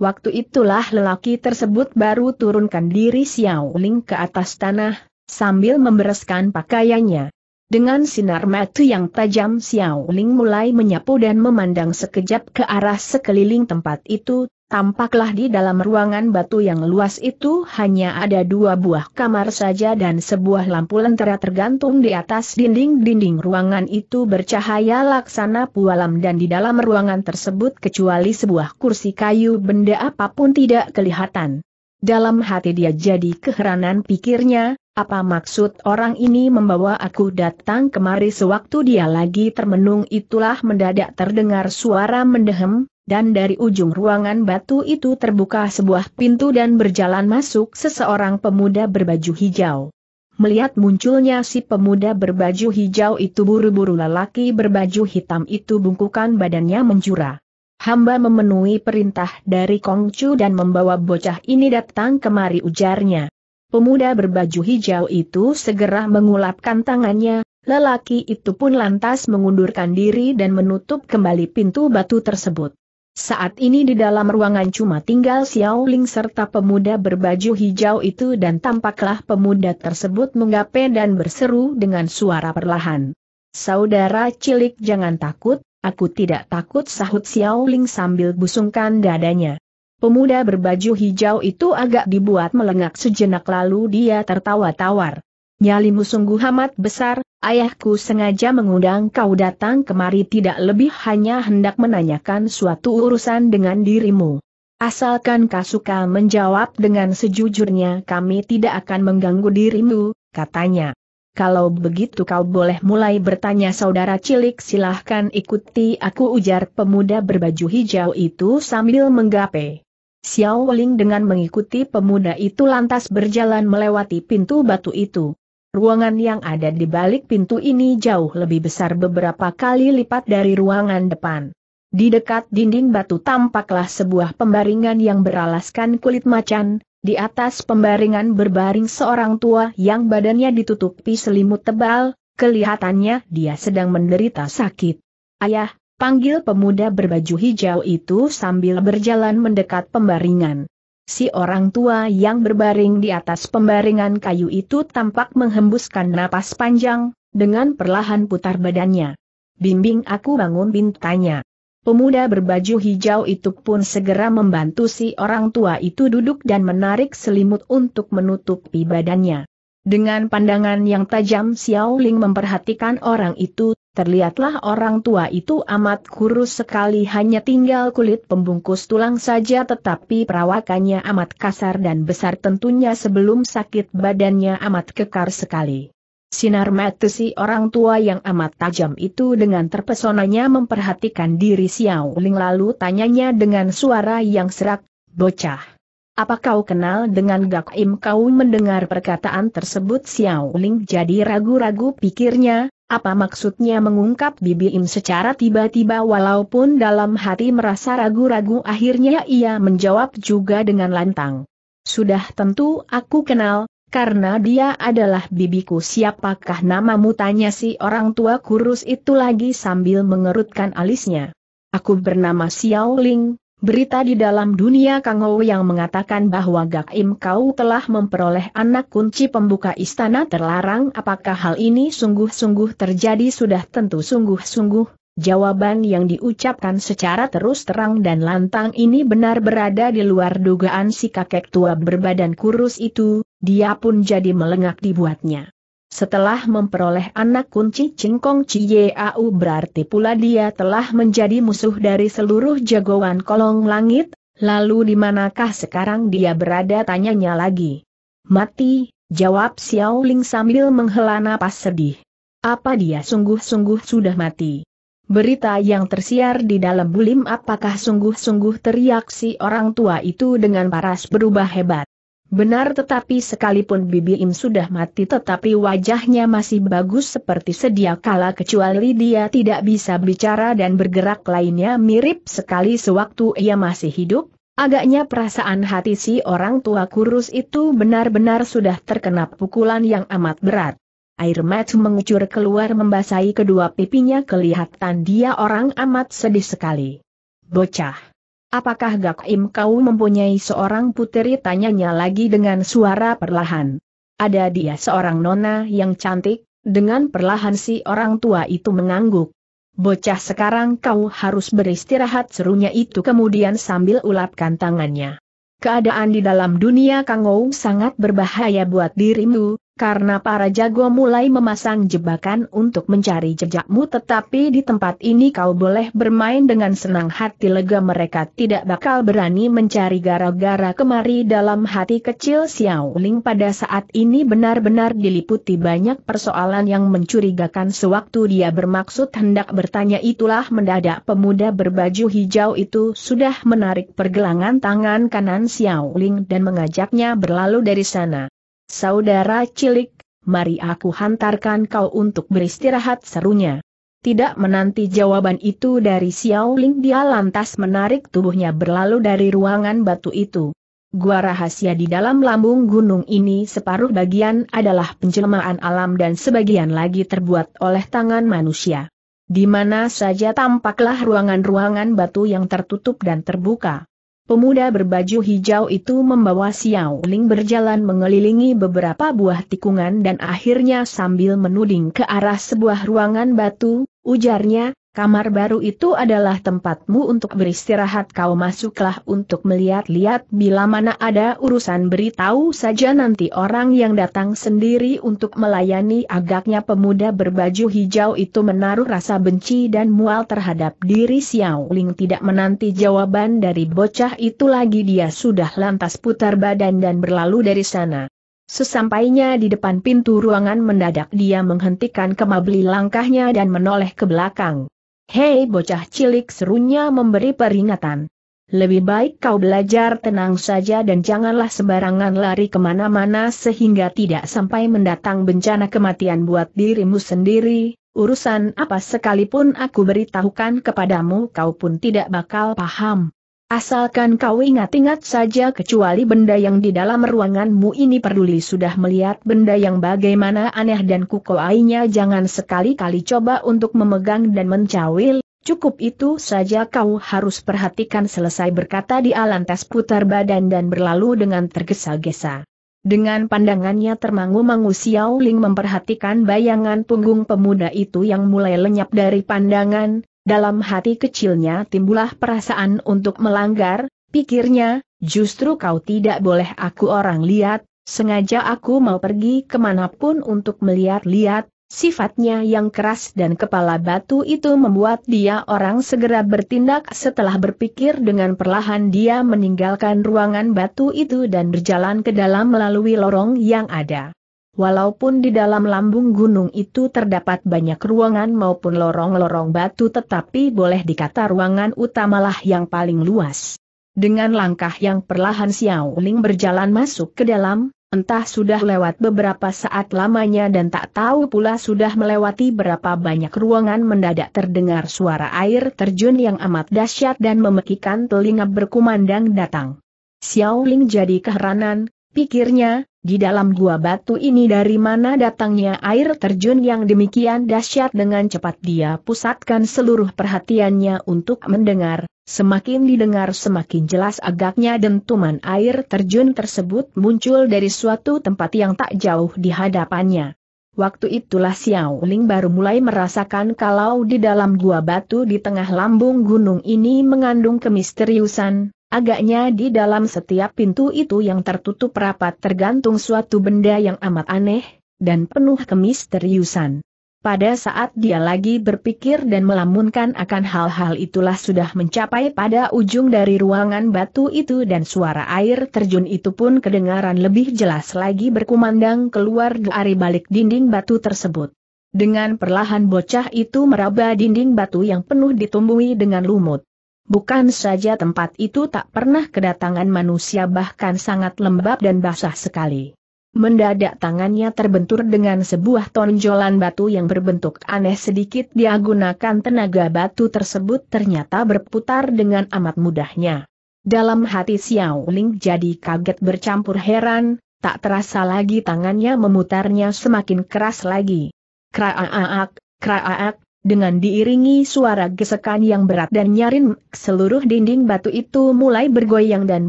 Speaker 1: Waktu itulah lelaki tersebut baru turunkan diri Xiao Ling ke atas tanah, sambil membereskan pakaiannya. Dengan sinar mata yang tajam Xiao Ling mulai menyapu dan memandang sekejap ke arah sekeliling tempat itu, tampaklah di dalam ruangan batu yang luas itu hanya ada dua buah kamar saja dan sebuah lampu lentera tergantung di atas dinding-dinding ruangan itu bercahaya laksana pualam dan di dalam ruangan tersebut kecuali sebuah kursi kayu benda apapun tidak kelihatan. Dalam hati dia jadi keheranan pikirnya, apa maksud orang ini membawa aku datang kemari sewaktu dia lagi termenung itulah mendadak terdengar suara mendehem, dan dari ujung ruangan batu itu terbuka sebuah pintu dan berjalan masuk seseorang pemuda berbaju hijau. Melihat munculnya si pemuda berbaju hijau itu buru-buru lelaki berbaju hitam itu bungkukan badannya menjura. Hamba memenuhi perintah dari Kongcu dan membawa bocah ini datang kemari ujarnya. Pemuda berbaju hijau itu segera mengulapkan tangannya, lelaki itu pun lantas mengundurkan diri dan menutup kembali pintu batu tersebut. Saat ini di dalam ruangan cuma tinggal Xiao Ling serta pemuda berbaju hijau itu dan tampaklah pemuda tersebut menggapai dan berseru dengan suara perlahan. Saudara cilik jangan takut, aku tidak takut sahut Xiao Ling sambil busungkan dadanya. Pemuda berbaju hijau itu agak dibuat melengak sejenak lalu dia tertawa tawar. Nyalimu sungguh amat besar, ayahku sengaja mengundang kau datang kemari tidak lebih hanya hendak menanyakan suatu urusan dengan dirimu. Asalkan kau suka menjawab dengan sejujurnya kami tidak akan mengganggu dirimu, katanya. Kalau begitu kau boleh mulai bertanya saudara cilik silahkan ikuti aku ujar pemuda berbaju hijau itu sambil menggapai. Xiao Ling dengan mengikuti pemuda itu lantas berjalan melewati pintu batu itu. Ruangan yang ada di balik pintu ini jauh lebih besar beberapa kali lipat dari ruangan depan. Di dekat dinding batu tampaklah sebuah pembaringan yang beralaskan kulit macan, di atas pembaringan berbaring seorang tua yang badannya ditutupi selimut tebal, kelihatannya dia sedang menderita sakit. Ayah, Panggil pemuda berbaju hijau itu sambil berjalan mendekat pembaringan. Si orang tua yang berbaring di atas pembaringan kayu itu tampak menghembuskan napas panjang, dengan perlahan putar badannya. Bimbing aku bangun bintanya. Pemuda berbaju hijau itu pun segera membantu si orang tua itu duduk dan menarik selimut untuk menutupi badannya. Dengan pandangan yang tajam Xiao Ling memperhatikan orang itu Terlihatlah orang tua itu amat kurus sekali hanya tinggal kulit pembungkus tulang saja tetapi perawakannya amat kasar dan besar tentunya sebelum sakit badannya amat kekar sekali. Sinar mata si orang tua yang amat tajam itu dengan terpesonanya memperhatikan diri Xiao Ling lalu tanyanya dengan suara yang serak, bocah. Apa kau kenal dengan Gak Im kau mendengar perkataan tersebut Xiao Ling jadi ragu-ragu pikirnya, apa maksudnya mengungkap Bibi Im secara tiba-tiba walaupun dalam hati merasa ragu-ragu akhirnya ia menjawab juga dengan lantang. Sudah tentu aku kenal, karena dia adalah bibiku siapakah namamu tanya si orang tua kurus itu lagi sambil mengerutkan alisnya. Aku bernama Xiao Ling, Berita di dalam dunia Kangou yang mengatakan bahwa Gakim kau telah memperoleh anak kunci pembuka istana terlarang apakah hal ini sungguh-sungguh terjadi sudah tentu sungguh-sungguh. Jawaban yang diucapkan secara terus terang dan lantang ini benar berada di luar dugaan si kakek tua berbadan kurus itu, dia pun jadi melengak dibuatnya. Setelah memperoleh anak kunci Cingkong Ciyau berarti pula dia telah menjadi musuh dari seluruh jagoan kolong langit, lalu di manakah sekarang dia berada tanyanya lagi. Mati, jawab Xiao Ling sambil menghela napas sedih. Apa dia sungguh-sungguh sudah mati? Berita yang tersiar di dalam bulim apakah sungguh-sungguh teriak si orang tua itu dengan paras berubah hebat. Benar tetapi sekalipun Bibi Im sudah mati tetapi wajahnya masih bagus seperti sedia kala kecuali dia tidak bisa bicara dan bergerak lainnya mirip sekali sewaktu ia masih hidup, agaknya perasaan hati si orang tua kurus itu benar-benar sudah terkena pukulan yang amat berat. Air mata mengucur keluar membasahi kedua pipinya kelihatan dia orang amat sedih sekali. Bocah. Apakah Gak'im kau mempunyai seorang puteri? Tanyanya lagi dengan suara perlahan. Ada dia seorang nona yang cantik, dengan perlahan si orang tua itu mengangguk. Bocah sekarang kau harus beristirahat serunya itu kemudian sambil ulapkan tangannya. Keadaan di dalam dunia Kangou sangat berbahaya buat dirimu, karena para jago mulai memasang jebakan untuk mencari jejakmu tetapi di tempat ini kau boleh bermain dengan senang hati lega mereka tidak bakal berani mencari gara-gara kemari dalam hati kecil Xiao Ling pada saat ini benar-benar diliputi banyak persoalan yang mencurigakan sewaktu dia bermaksud hendak bertanya itulah mendadak pemuda berbaju hijau itu sudah menarik pergelangan tangan kanan Xiao Ling dan mengajaknya berlalu dari sana. Saudara cilik, mari aku hantarkan kau untuk beristirahat serunya. Tidak menanti jawaban itu dari Xiao Ling dia lantas menarik tubuhnya berlalu dari ruangan batu itu. Gua rahasia di dalam lambung gunung ini separuh bagian adalah penjelmaan alam dan sebagian lagi terbuat oleh tangan manusia. Di mana saja tampaklah ruangan-ruangan batu yang tertutup dan terbuka. Pemuda berbaju hijau itu membawa Xiao Ling berjalan mengelilingi beberapa buah tikungan dan akhirnya sambil menuding ke arah sebuah ruangan batu, ujarnya, Kamar baru itu adalah tempatmu untuk beristirahat kau masuklah untuk melihat-lihat bila mana ada urusan beritahu saja nanti orang yang datang sendiri untuk melayani agaknya pemuda berbaju hijau itu menaruh rasa benci dan mual terhadap diri Xiao Ling tidak menanti jawaban dari bocah itu lagi dia sudah lantas putar badan dan berlalu dari sana. Sesampainya di depan pintu ruangan mendadak dia menghentikan kemabli langkahnya dan menoleh ke belakang. Hei bocah cilik serunya memberi peringatan. Lebih baik kau belajar tenang saja dan janganlah sembarangan lari kemana-mana sehingga tidak sampai mendatang bencana kematian buat dirimu sendiri, urusan apa sekalipun aku beritahukan kepadamu kau pun tidak bakal paham. Asalkan kau ingat-ingat saja kecuali benda yang di dalam ruanganmu ini peduli sudah melihat benda yang bagaimana aneh dan kukoainya jangan sekali-kali coba untuk memegang dan mencawil, cukup itu saja kau harus perhatikan selesai berkata di lantas putar badan dan berlalu dengan tergesa-gesa. Dengan pandangannya termangu-mangu Xiao Ling memperhatikan bayangan punggung pemuda itu yang mulai lenyap dari pandangan, dalam hati kecilnya timbullah perasaan untuk melanggar, pikirnya, justru kau tidak boleh aku orang lihat, sengaja aku mau pergi kemanapun untuk melihat-lihat, sifatnya yang keras dan kepala batu itu membuat dia orang segera bertindak setelah berpikir dengan perlahan dia meninggalkan ruangan batu itu dan berjalan ke dalam melalui lorong yang ada. Walaupun di dalam lambung gunung itu terdapat banyak ruangan maupun lorong-lorong batu tetapi boleh dikata ruangan utamalah yang paling luas. Dengan langkah yang perlahan Xiao Ling berjalan masuk ke dalam, entah sudah lewat beberapa saat lamanya dan tak tahu pula sudah melewati berapa banyak ruangan mendadak terdengar suara air terjun yang amat dahsyat dan memekikan telinga berkumandang datang. Xiao Ling jadi keheranan, pikirnya, di dalam gua batu ini dari mana datangnya air terjun yang demikian dahsyat dengan cepat dia pusatkan seluruh perhatiannya untuk mendengar, semakin didengar semakin jelas agaknya dentuman air terjun tersebut muncul dari suatu tempat yang tak jauh di hadapannya. Waktu itulah Xiao Ling baru mulai merasakan kalau di dalam gua batu di tengah lambung gunung ini mengandung kemisteriusan, Agaknya di dalam setiap pintu itu yang tertutup rapat tergantung suatu benda yang amat aneh, dan penuh kemisteriusan. Pada saat dia lagi berpikir dan melamunkan akan hal-hal itulah sudah mencapai pada ujung dari ruangan batu itu dan suara air terjun itu pun kedengaran lebih jelas lagi berkumandang keluar dari balik dinding batu tersebut. Dengan perlahan bocah itu meraba dinding batu yang penuh ditumbuhi dengan lumut. Bukan saja tempat itu tak pernah kedatangan manusia bahkan sangat lembab dan basah sekali. Mendadak tangannya terbentur dengan sebuah tonjolan batu yang berbentuk aneh sedikit dia gunakan tenaga batu tersebut ternyata berputar dengan amat mudahnya. Dalam hati Xiao Ling jadi kaget bercampur heran, tak terasa lagi tangannya memutarnya semakin keras lagi. Kraaak, kraaak, dengan diiringi suara gesekan yang berat dan nyarin, seluruh dinding batu itu mulai bergoyang dan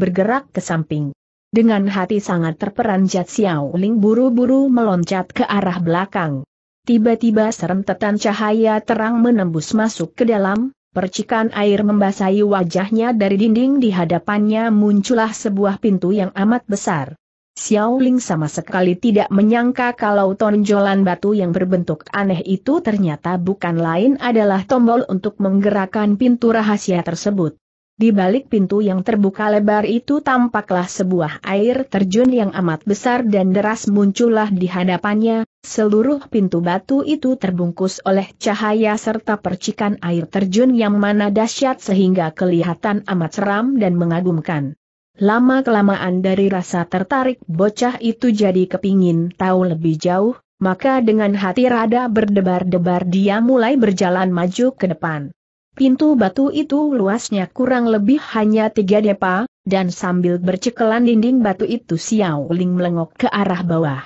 Speaker 1: bergerak ke samping. Dengan hati sangat terperanjat Xiao Ling buru-buru meloncat ke arah belakang. Tiba-tiba serentetan cahaya terang menembus masuk ke dalam, percikan air membasahi wajahnya dari dinding di hadapannya muncullah sebuah pintu yang amat besar. Xiaoling sama sekali tidak menyangka kalau tonjolan batu yang berbentuk aneh itu ternyata bukan lain adalah tombol untuk menggerakkan pintu rahasia tersebut. Di balik pintu yang terbuka lebar itu tampaklah sebuah air terjun yang amat besar dan deras muncullah di hadapannya, seluruh pintu batu itu terbungkus oleh cahaya serta percikan air terjun yang mana dahsyat sehingga kelihatan amat seram dan mengagumkan. Lama-kelamaan dari rasa tertarik bocah itu jadi kepingin tahu lebih jauh, maka dengan hati rada berdebar-debar dia mulai berjalan maju ke depan. Pintu batu itu luasnya kurang lebih hanya tiga depa, dan sambil bercekelan dinding batu itu Xiao Ling melengok ke arah bawah.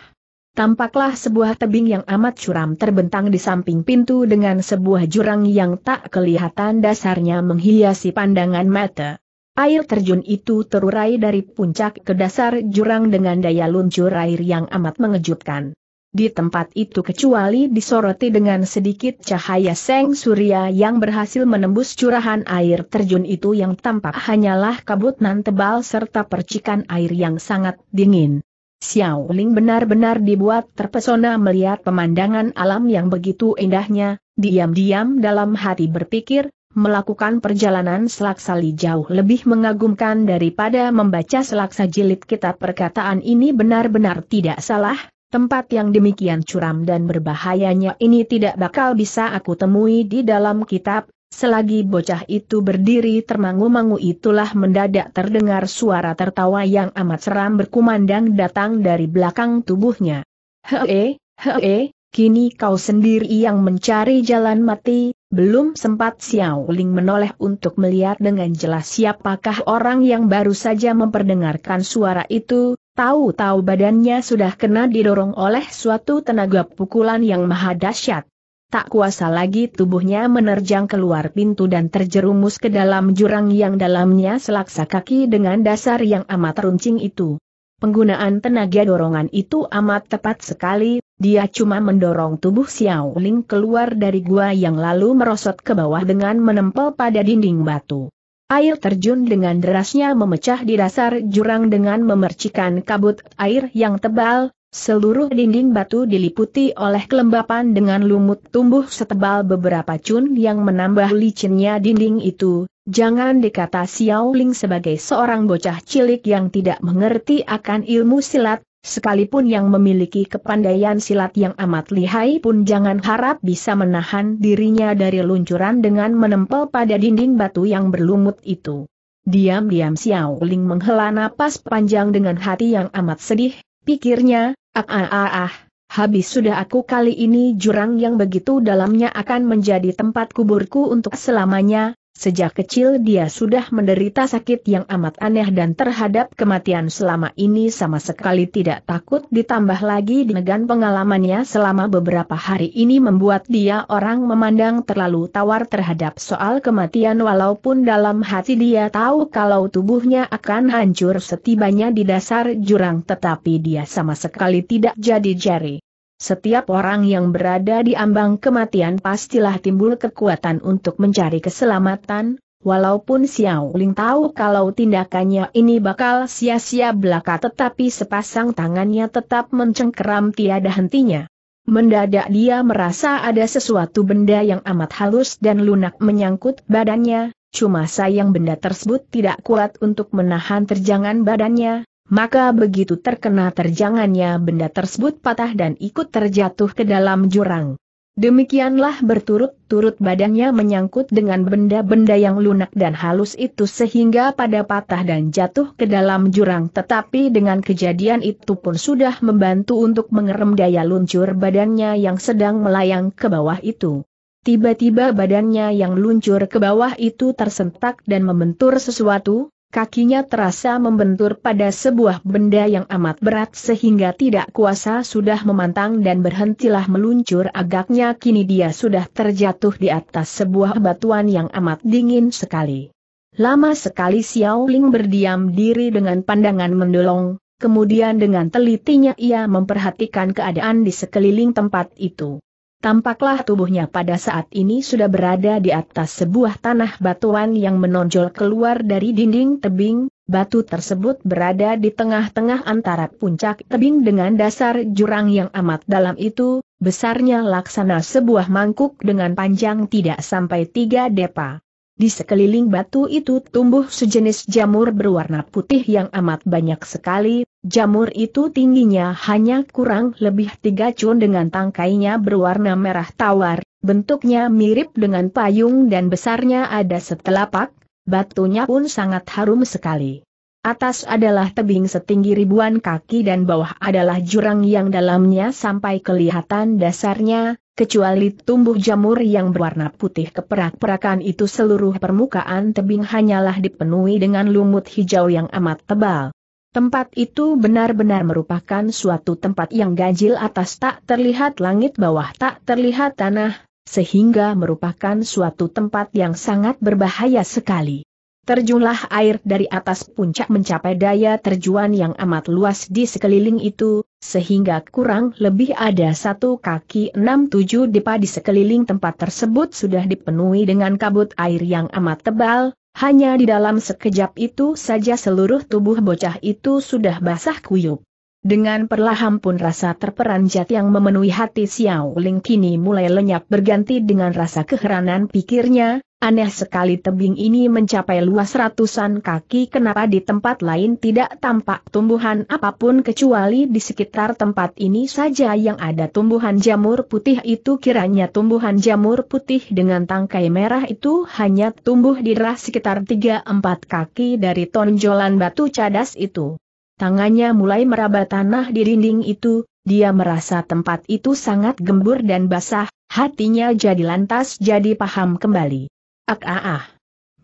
Speaker 1: Tampaklah sebuah tebing yang amat curam terbentang di samping pintu dengan sebuah jurang yang tak kelihatan dasarnya menghiasi pandangan mata. Air terjun itu terurai dari puncak ke dasar jurang dengan daya luncur air yang amat mengejutkan. Di tempat itu kecuali disoroti dengan sedikit cahaya seng surya yang berhasil menembus curahan air terjun itu yang tampak hanyalah kabut nan tebal serta percikan air yang sangat dingin. Xiao Ling benar-benar dibuat terpesona melihat pemandangan alam yang begitu indahnya, diam-diam dalam hati berpikir, melakukan perjalanan selaksali jauh lebih mengagumkan daripada membaca selaksa jilid kitab perkataan ini benar-benar tidak salah, tempat yang demikian curam dan berbahayanya ini tidak bakal bisa aku temui di dalam kitab, Selagi bocah itu berdiri termangu-mangu itulah mendadak terdengar suara tertawa yang amat seram berkumandang datang dari belakang tubuhnya. Hee, hee, Kini kau sendiri yang mencari jalan mati, belum sempat Xiao Ling menoleh untuk melihat dengan jelas siapakah orang yang baru saja memperdengarkan suara itu, tahu-tahu badannya sudah kena didorong oleh suatu tenaga pukulan yang maha dahsyat. Tak kuasa lagi tubuhnya menerjang keluar pintu dan terjerumus ke dalam jurang yang dalamnya selaksa kaki dengan dasar yang amat runcing itu. Penggunaan tenaga dorongan itu amat tepat sekali, dia cuma mendorong tubuh Xiao Ling keluar dari gua yang lalu merosot ke bawah dengan menempel pada dinding batu. Air terjun dengan derasnya memecah di dasar jurang dengan memercikan kabut air yang tebal, seluruh dinding batu diliputi oleh kelembapan dengan lumut tumbuh setebal beberapa cun yang menambah licinnya dinding itu. Jangan dikata Xiao Ling sebagai seorang bocah cilik yang tidak mengerti akan ilmu silat, Sekalipun yang memiliki kepandaian silat yang amat lihai pun jangan harap bisa menahan dirinya dari luncuran dengan menempel pada dinding batu yang berlumut itu. Diam-diam Xiao Ling menghela napas panjang dengan hati yang amat sedih, pikirnya, ah ah ah ah, habis sudah aku kali ini jurang yang begitu dalamnya akan menjadi tempat kuburku untuk selamanya, Sejak kecil dia sudah menderita sakit yang amat aneh dan terhadap kematian selama ini sama sekali tidak takut ditambah lagi dengan pengalamannya selama beberapa hari ini membuat dia orang memandang terlalu tawar terhadap soal kematian walaupun dalam hati dia tahu kalau tubuhnya akan hancur setibanya di dasar jurang tetapi dia sama sekali tidak jadi jari. Setiap orang yang berada di ambang kematian pastilah timbul kekuatan untuk mencari keselamatan, walaupun Xiao Ling tahu kalau tindakannya ini bakal sia-sia belaka tetapi sepasang tangannya tetap mencengkeram tiada hentinya. Mendadak dia merasa ada sesuatu benda yang amat halus dan lunak menyangkut badannya, cuma sayang benda tersebut tidak kuat untuk menahan terjangan badannya, maka begitu terkena terjangannya benda tersebut patah dan ikut terjatuh ke dalam jurang. Demikianlah berturut-turut badannya menyangkut dengan benda-benda yang lunak dan halus itu sehingga pada patah dan jatuh ke dalam jurang tetapi dengan kejadian itu pun sudah membantu untuk mengerem daya luncur badannya yang sedang melayang ke bawah itu. Tiba-tiba badannya yang luncur ke bawah itu tersentak dan membentur sesuatu, kakinya terasa membentur pada sebuah benda yang amat berat sehingga tidak kuasa sudah memantang dan berhentilah meluncur agaknya kini dia sudah terjatuh di atas sebuah batuan yang amat dingin sekali. Lama sekali Xiao Ling berdiam diri dengan pandangan mendolong, kemudian dengan telitinya ia memperhatikan keadaan di sekeliling tempat itu. Tampaklah tubuhnya pada saat ini sudah berada di atas sebuah tanah batuan yang menonjol keluar dari dinding tebing, batu tersebut berada di tengah-tengah antara puncak tebing dengan dasar jurang yang amat dalam itu, besarnya laksana sebuah mangkuk dengan panjang tidak sampai tiga depa. Di sekeliling batu itu tumbuh sejenis jamur berwarna putih yang amat banyak sekali, Jamur itu tingginya hanya kurang lebih tiga cun dengan tangkainya berwarna merah tawar, bentuknya mirip dengan payung dan besarnya ada setelapak, batunya pun sangat harum sekali. Atas adalah tebing setinggi ribuan kaki dan bawah adalah jurang yang dalamnya sampai kelihatan dasarnya, kecuali tumbuh jamur yang berwarna putih keperak-perakan itu seluruh permukaan tebing hanyalah dipenuhi dengan lumut hijau yang amat tebal. Tempat itu benar-benar merupakan suatu tempat yang ganjil atas tak terlihat langit bawah tak terlihat tanah, sehingga merupakan suatu tempat yang sangat berbahaya sekali. Terjunlah air dari atas puncak mencapai daya terjuan yang amat luas di sekeliling itu, sehingga kurang lebih ada satu kaki enam tujuh depa di sekeliling tempat tersebut sudah dipenuhi dengan kabut air yang amat tebal, hanya di dalam sekejap itu saja seluruh tubuh bocah itu sudah basah kuyup. Dengan perlahan pun rasa terperanjat yang memenuhi hati Xiao Ling kini mulai lenyap berganti dengan rasa keheranan pikirnya, Aneh sekali tebing ini mencapai luas ratusan kaki kenapa di tempat lain tidak tampak tumbuhan apapun kecuali di sekitar tempat ini saja yang ada tumbuhan jamur putih itu kiranya tumbuhan jamur putih dengan tangkai merah itu hanya tumbuh di daerah sekitar 3-4 kaki dari tonjolan batu cadas itu. Tangannya mulai meraba tanah di dinding itu, dia merasa tempat itu sangat gembur dan basah, hatinya jadi lantas jadi paham kembali. Ak ah ah.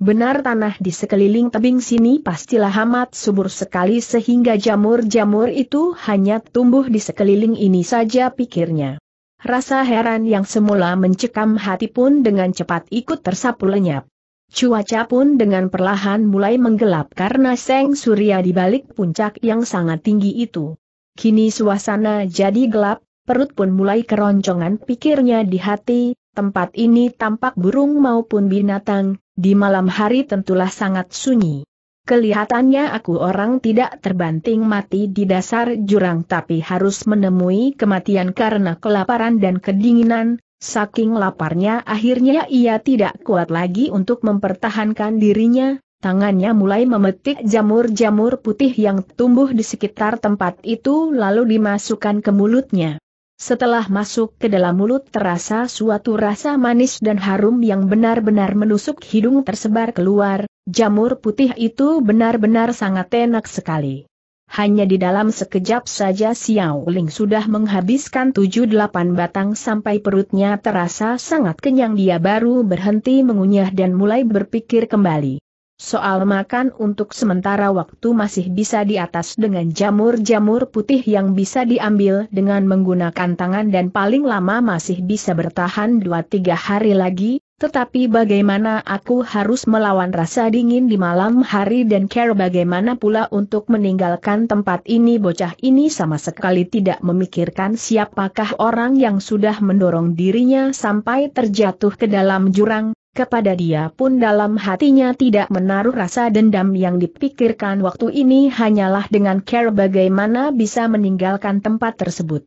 Speaker 1: Benar tanah di sekeliling tebing sini pastilah amat subur sekali sehingga jamur-jamur itu hanya tumbuh di sekeliling ini saja pikirnya. Rasa heran yang semula mencekam hati pun dengan cepat ikut tersapu lenyap. Cuaca pun dengan perlahan mulai menggelap karena seng surya di balik puncak yang sangat tinggi itu. Kini suasana jadi gelap, perut pun mulai keroncongan pikirnya di hati, tempat ini tampak burung maupun binatang, di malam hari tentulah sangat sunyi. Kelihatannya aku orang tidak terbanting mati di dasar jurang tapi harus menemui kematian karena kelaparan dan kedinginan, saking laparnya akhirnya ia tidak kuat lagi untuk mempertahankan dirinya, tangannya mulai memetik jamur-jamur putih yang tumbuh di sekitar tempat itu lalu dimasukkan ke mulutnya. Setelah masuk ke dalam mulut terasa suatu rasa manis dan harum yang benar-benar menusuk hidung tersebar keluar, jamur putih itu benar-benar sangat enak sekali. Hanya di dalam sekejap saja Xiao Ling sudah menghabiskan 7-8 batang sampai perutnya terasa sangat kenyang dia baru berhenti mengunyah dan mulai berpikir kembali. Soal makan untuk sementara waktu masih bisa diatas dengan jamur-jamur putih yang bisa diambil dengan menggunakan tangan dan paling lama masih bisa bertahan 2-3 hari lagi, tetapi bagaimana aku harus melawan rasa dingin di malam hari dan care bagaimana pula untuk meninggalkan tempat ini bocah ini sama sekali tidak memikirkan siapakah orang yang sudah mendorong dirinya sampai terjatuh ke dalam jurang, kepada dia pun dalam hatinya tidak menaruh rasa dendam yang dipikirkan waktu ini hanyalah dengan care bagaimana bisa meninggalkan tempat tersebut.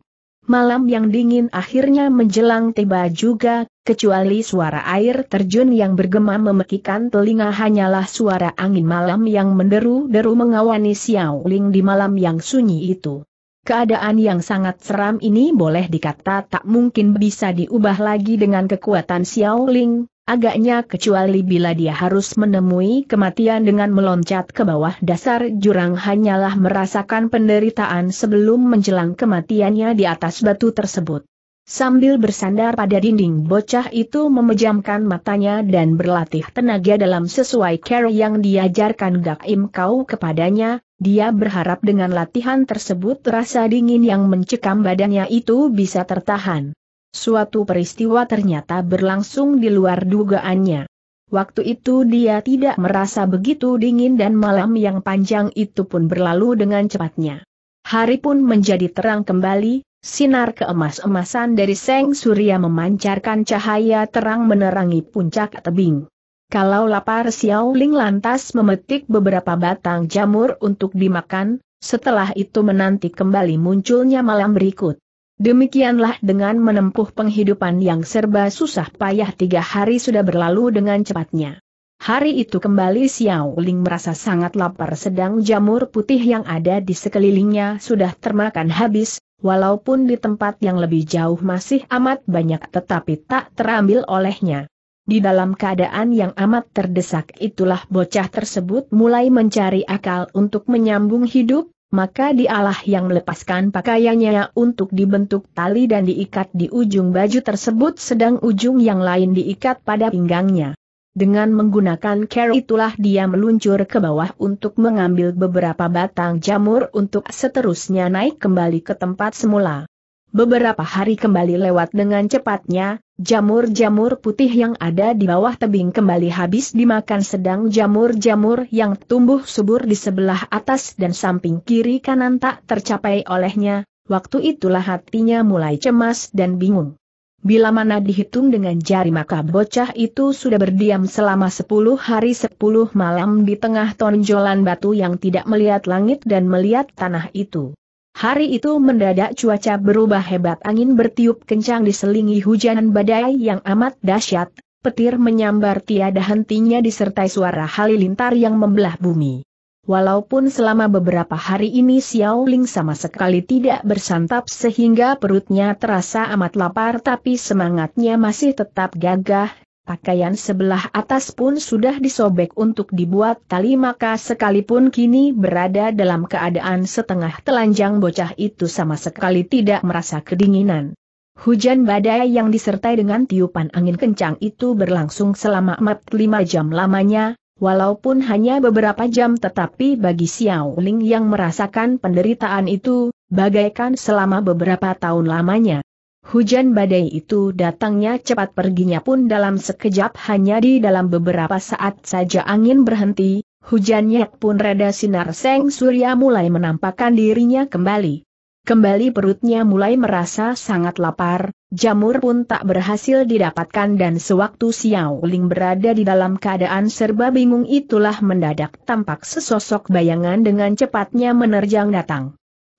Speaker 1: Malam yang dingin akhirnya menjelang tiba juga, kecuali suara air terjun yang bergema memekikan telinga hanyalah suara angin malam yang menderu-deru mengawani Xiao Ling di malam yang sunyi itu. Keadaan yang sangat seram ini boleh dikata tak mungkin bisa diubah lagi dengan kekuatan Xiao Ling. Agaknya kecuali bila dia harus menemui kematian dengan meloncat ke bawah dasar jurang hanyalah merasakan penderitaan sebelum menjelang kematiannya di atas batu tersebut. Sambil bersandar pada dinding bocah itu memejamkan matanya dan berlatih tenaga dalam sesuai care yang diajarkan gak Gakim Kau kepadanya, dia berharap dengan latihan tersebut rasa dingin yang mencekam badannya itu bisa tertahan. Suatu peristiwa ternyata berlangsung di luar dugaannya. Waktu itu dia tidak merasa begitu dingin dan malam yang panjang itu pun berlalu dengan cepatnya. Hari pun menjadi terang kembali, sinar keemas-emasan dari Seng Surya memancarkan cahaya terang menerangi puncak tebing. Kalau lapar Xiao Ling lantas memetik beberapa batang jamur untuk dimakan, setelah itu menanti kembali munculnya malam berikut. Demikianlah dengan menempuh penghidupan yang serba susah payah tiga hari sudah berlalu dengan cepatnya. Hari itu kembali Xiao Ling merasa sangat lapar sedang jamur putih yang ada di sekelilingnya sudah termakan habis, walaupun di tempat yang lebih jauh masih amat banyak tetapi tak terambil olehnya. Di dalam keadaan yang amat terdesak itulah bocah tersebut mulai mencari akal untuk menyambung hidup, maka dialah yang melepaskan pakaiannya untuk dibentuk tali dan diikat di ujung baju tersebut sedang ujung yang lain diikat pada pinggangnya. Dengan menggunakan care itulah dia meluncur ke bawah untuk mengambil beberapa batang jamur untuk seterusnya naik kembali ke tempat semula. Beberapa hari kembali lewat dengan cepatnya, Jamur-jamur putih yang ada di bawah tebing kembali habis dimakan sedang jamur-jamur yang tumbuh subur di sebelah atas dan samping kiri kanan tak tercapai olehnya, waktu itulah hatinya mulai cemas dan bingung. Bila mana dihitung dengan jari maka bocah itu sudah berdiam selama 10 hari 10 malam di tengah tonjolan batu yang tidak melihat langit dan melihat tanah itu. Hari itu mendadak cuaca berubah hebat angin bertiup kencang diselingi hujan badai yang amat dahsyat, petir menyambar tiada hentinya disertai suara halilintar yang membelah bumi. Walaupun selama beberapa hari ini Xiao Ling sama sekali tidak bersantap sehingga perutnya terasa amat lapar tapi semangatnya masih tetap gagah, Pakaian sebelah atas pun sudah disobek untuk dibuat tali maka sekalipun kini berada dalam keadaan setengah telanjang bocah itu sama sekali tidak merasa kedinginan. Hujan badai yang disertai dengan tiupan angin kencang itu berlangsung selama empat lima jam lamanya, walaupun hanya beberapa jam tetapi bagi Xiao Ling yang merasakan penderitaan itu, bagaikan selama beberapa tahun lamanya. Hujan badai itu datangnya cepat perginya pun dalam sekejap hanya di dalam beberapa saat saja angin berhenti, hujannya pun reda sinar seng surya mulai menampakkan dirinya kembali. Kembali perutnya mulai merasa sangat lapar, jamur pun tak berhasil didapatkan dan sewaktu Xiao Ling berada di dalam keadaan serba bingung itulah mendadak tampak sesosok bayangan dengan cepatnya menerjang datang.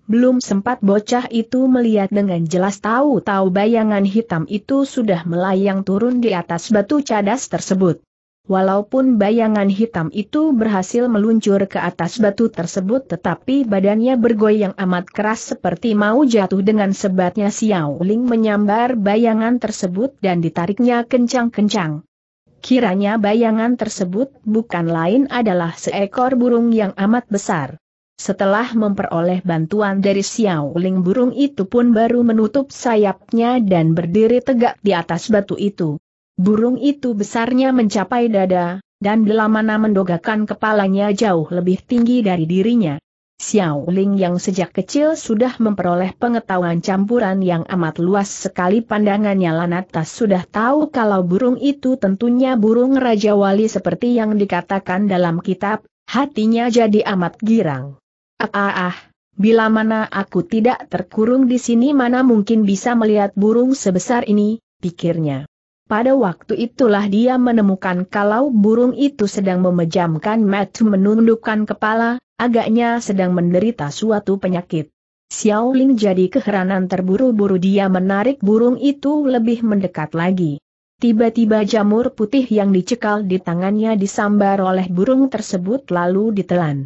Speaker 1: Belum sempat bocah itu melihat dengan jelas tahu-tahu bayangan hitam itu sudah melayang turun di atas batu cadas tersebut. Walaupun bayangan hitam itu berhasil meluncur ke atas batu tersebut tetapi badannya bergoyang amat keras seperti mau jatuh dengan sebatnya Xiao Ling menyambar bayangan tersebut dan ditariknya kencang-kencang. Kiranya bayangan tersebut bukan lain adalah seekor burung yang amat besar. Setelah memperoleh bantuan dari Xiao Ling, burung itu pun baru menutup sayapnya dan berdiri tegak di atas batu itu. Burung itu besarnya mencapai dada, dan Delamana mendogakan kepalanya jauh lebih tinggi dari dirinya. Xiao Ling yang sejak kecil sudah memperoleh pengetahuan campuran yang amat luas sekali pandangannya Lanatas sudah tahu kalau burung itu tentunya burung Raja Wali seperti yang dikatakan dalam kitab, hatinya jadi amat girang. Ah ah ah, bila mana aku tidak terkurung di sini mana mungkin bisa melihat burung sebesar ini, pikirnya. Pada waktu itulah dia menemukan kalau burung itu sedang memejamkan mata menundukkan kepala, agaknya sedang menderita suatu penyakit. Xiao Ling jadi keheranan terburu-buru dia menarik burung itu lebih mendekat lagi. Tiba-tiba jamur putih yang dicekal di tangannya disambar oleh burung tersebut lalu ditelan.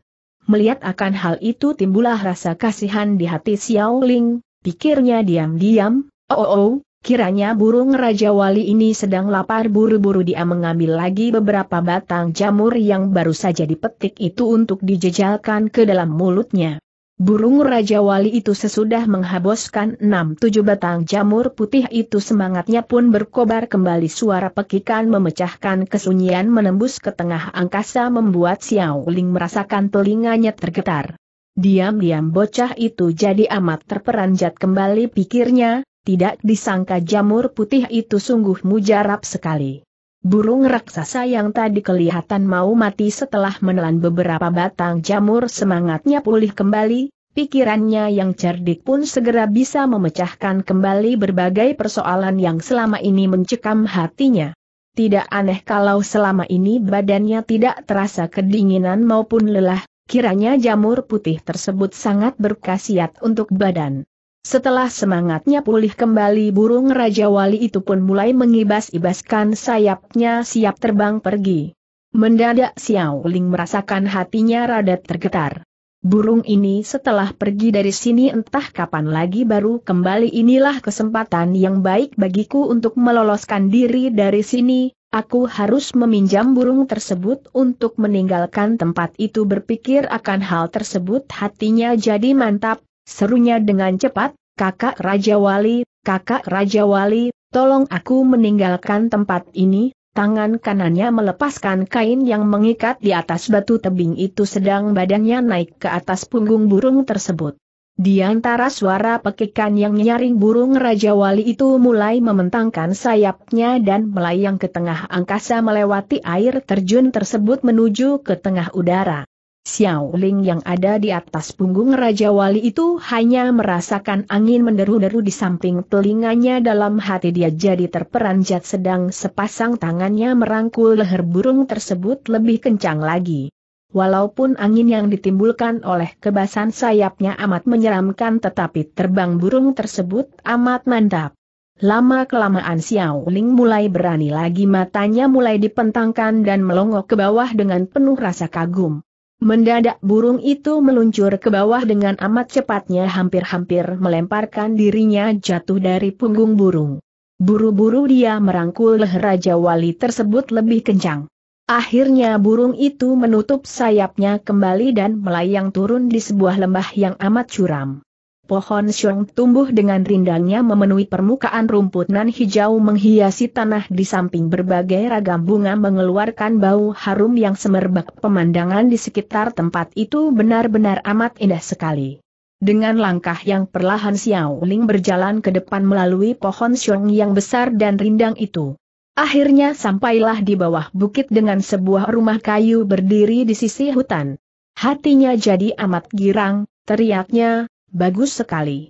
Speaker 1: Melihat akan hal itu timbullah rasa kasihan di hati Xiao Ling, pikirnya diam-diam, oh oh oh, kiranya burung Raja Wali ini sedang lapar buru-buru dia mengambil lagi beberapa batang jamur yang baru saja dipetik itu untuk dijejalkan ke dalam mulutnya. Burung Raja Wali itu sesudah menghabiskan enam tujuh batang jamur putih itu semangatnya pun berkobar kembali suara pekikan memecahkan kesunyian menembus ke tengah angkasa membuat Xiao Ling merasakan telinganya tergetar. Diam-diam bocah itu jadi amat terperanjat kembali pikirnya, tidak disangka jamur putih itu sungguh mujarab sekali. Burung raksasa yang tadi kelihatan mau mati setelah menelan beberapa batang jamur semangatnya pulih kembali, pikirannya yang cerdik pun segera bisa memecahkan kembali berbagai persoalan yang selama ini mencekam hatinya. Tidak aneh kalau selama ini badannya tidak terasa kedinginan maupun lelah, kiranya jamur putih tersebut sangat berkhasiat untuk badan. Setelah semangatnya pulih kembali burung Raja Wali itu pun mulai mengibas-ibaskan sayapnya siap terbang pergi. Mendadak Xiao Ling merasakan hatinya rada tergetar. Burung ini setelah pergi dari sini entah kapan lagi baru kembali inilah kesempatan yang baik bagiku untuk meloloskan diri dari sini, aku harus meminjam burung tersebut untuk meninggalkan tempat itu berpikir akan hal tersebut hatinya jadi mantap, Serunya dengan cepat, kakak Raja Wali, kakak Raja Wali, tolong aku meninggalkan tempat ini, tangan kanannya melepaskan kain yang mengikat di atas batu tebing itu sedang badannya naik ke atas punggung burung tersebut. Di antara suara pekikan yang nyaring burung Raja Wali itu mulai mementangkan sayapnya dan melayang ke tengah angkasa melewati air terjun tersebut menuju ke tengah udara. Xiao Ling yang ada di atas punggung Raja Wali itu hanya merasakan angin menderu-deru di samping telinganya dalam hati dia jadi terperanjat sedang sepasang tangannya merangkul leher burung tersebut lebih kencang lagi. Walaupun angin yang ditimbulkan oleh kebasan sayapnya amat menyeramkan tetapi terbang burung tersebut amat mantap. Lama-kelamaan Xiao Ling mulai berani lagi matanya mulai dipentangkan dan melongok ke bawah dengan penuh rasa kagum. Mendadak burung itu meluncur ke bawah dengan amat cepatnya hampir-hampir melemparkan dirinya jatuh dari punggung burung. Buru-buru dia merangkul leher Raja Wali tersebut lebih kencang. Akhirnya burung itu menutup sayapnya kembali dan melayang turun di sebuah lembah yang amat curam. Pohon siung tumbuh dengan rindangnya memenuhi permukaan rumput nan hijau menghiasi tanah di samping berbagai ragam bunga mengeluarkan bau harum yang semerbak pemandangan di sekitar tempat itu benar-benar amat indah sekali. Dengan langkah yang perlahan Xiao Ling berjalan ke depan melalui pohon siung yang besar dan rindang itu. Akhirnya sampailah di bawah bukit dengan sebuah rumah kayu berdiri di sisi hutan. Hatinya jadi amat girang, teriaknya, Bagus sekali.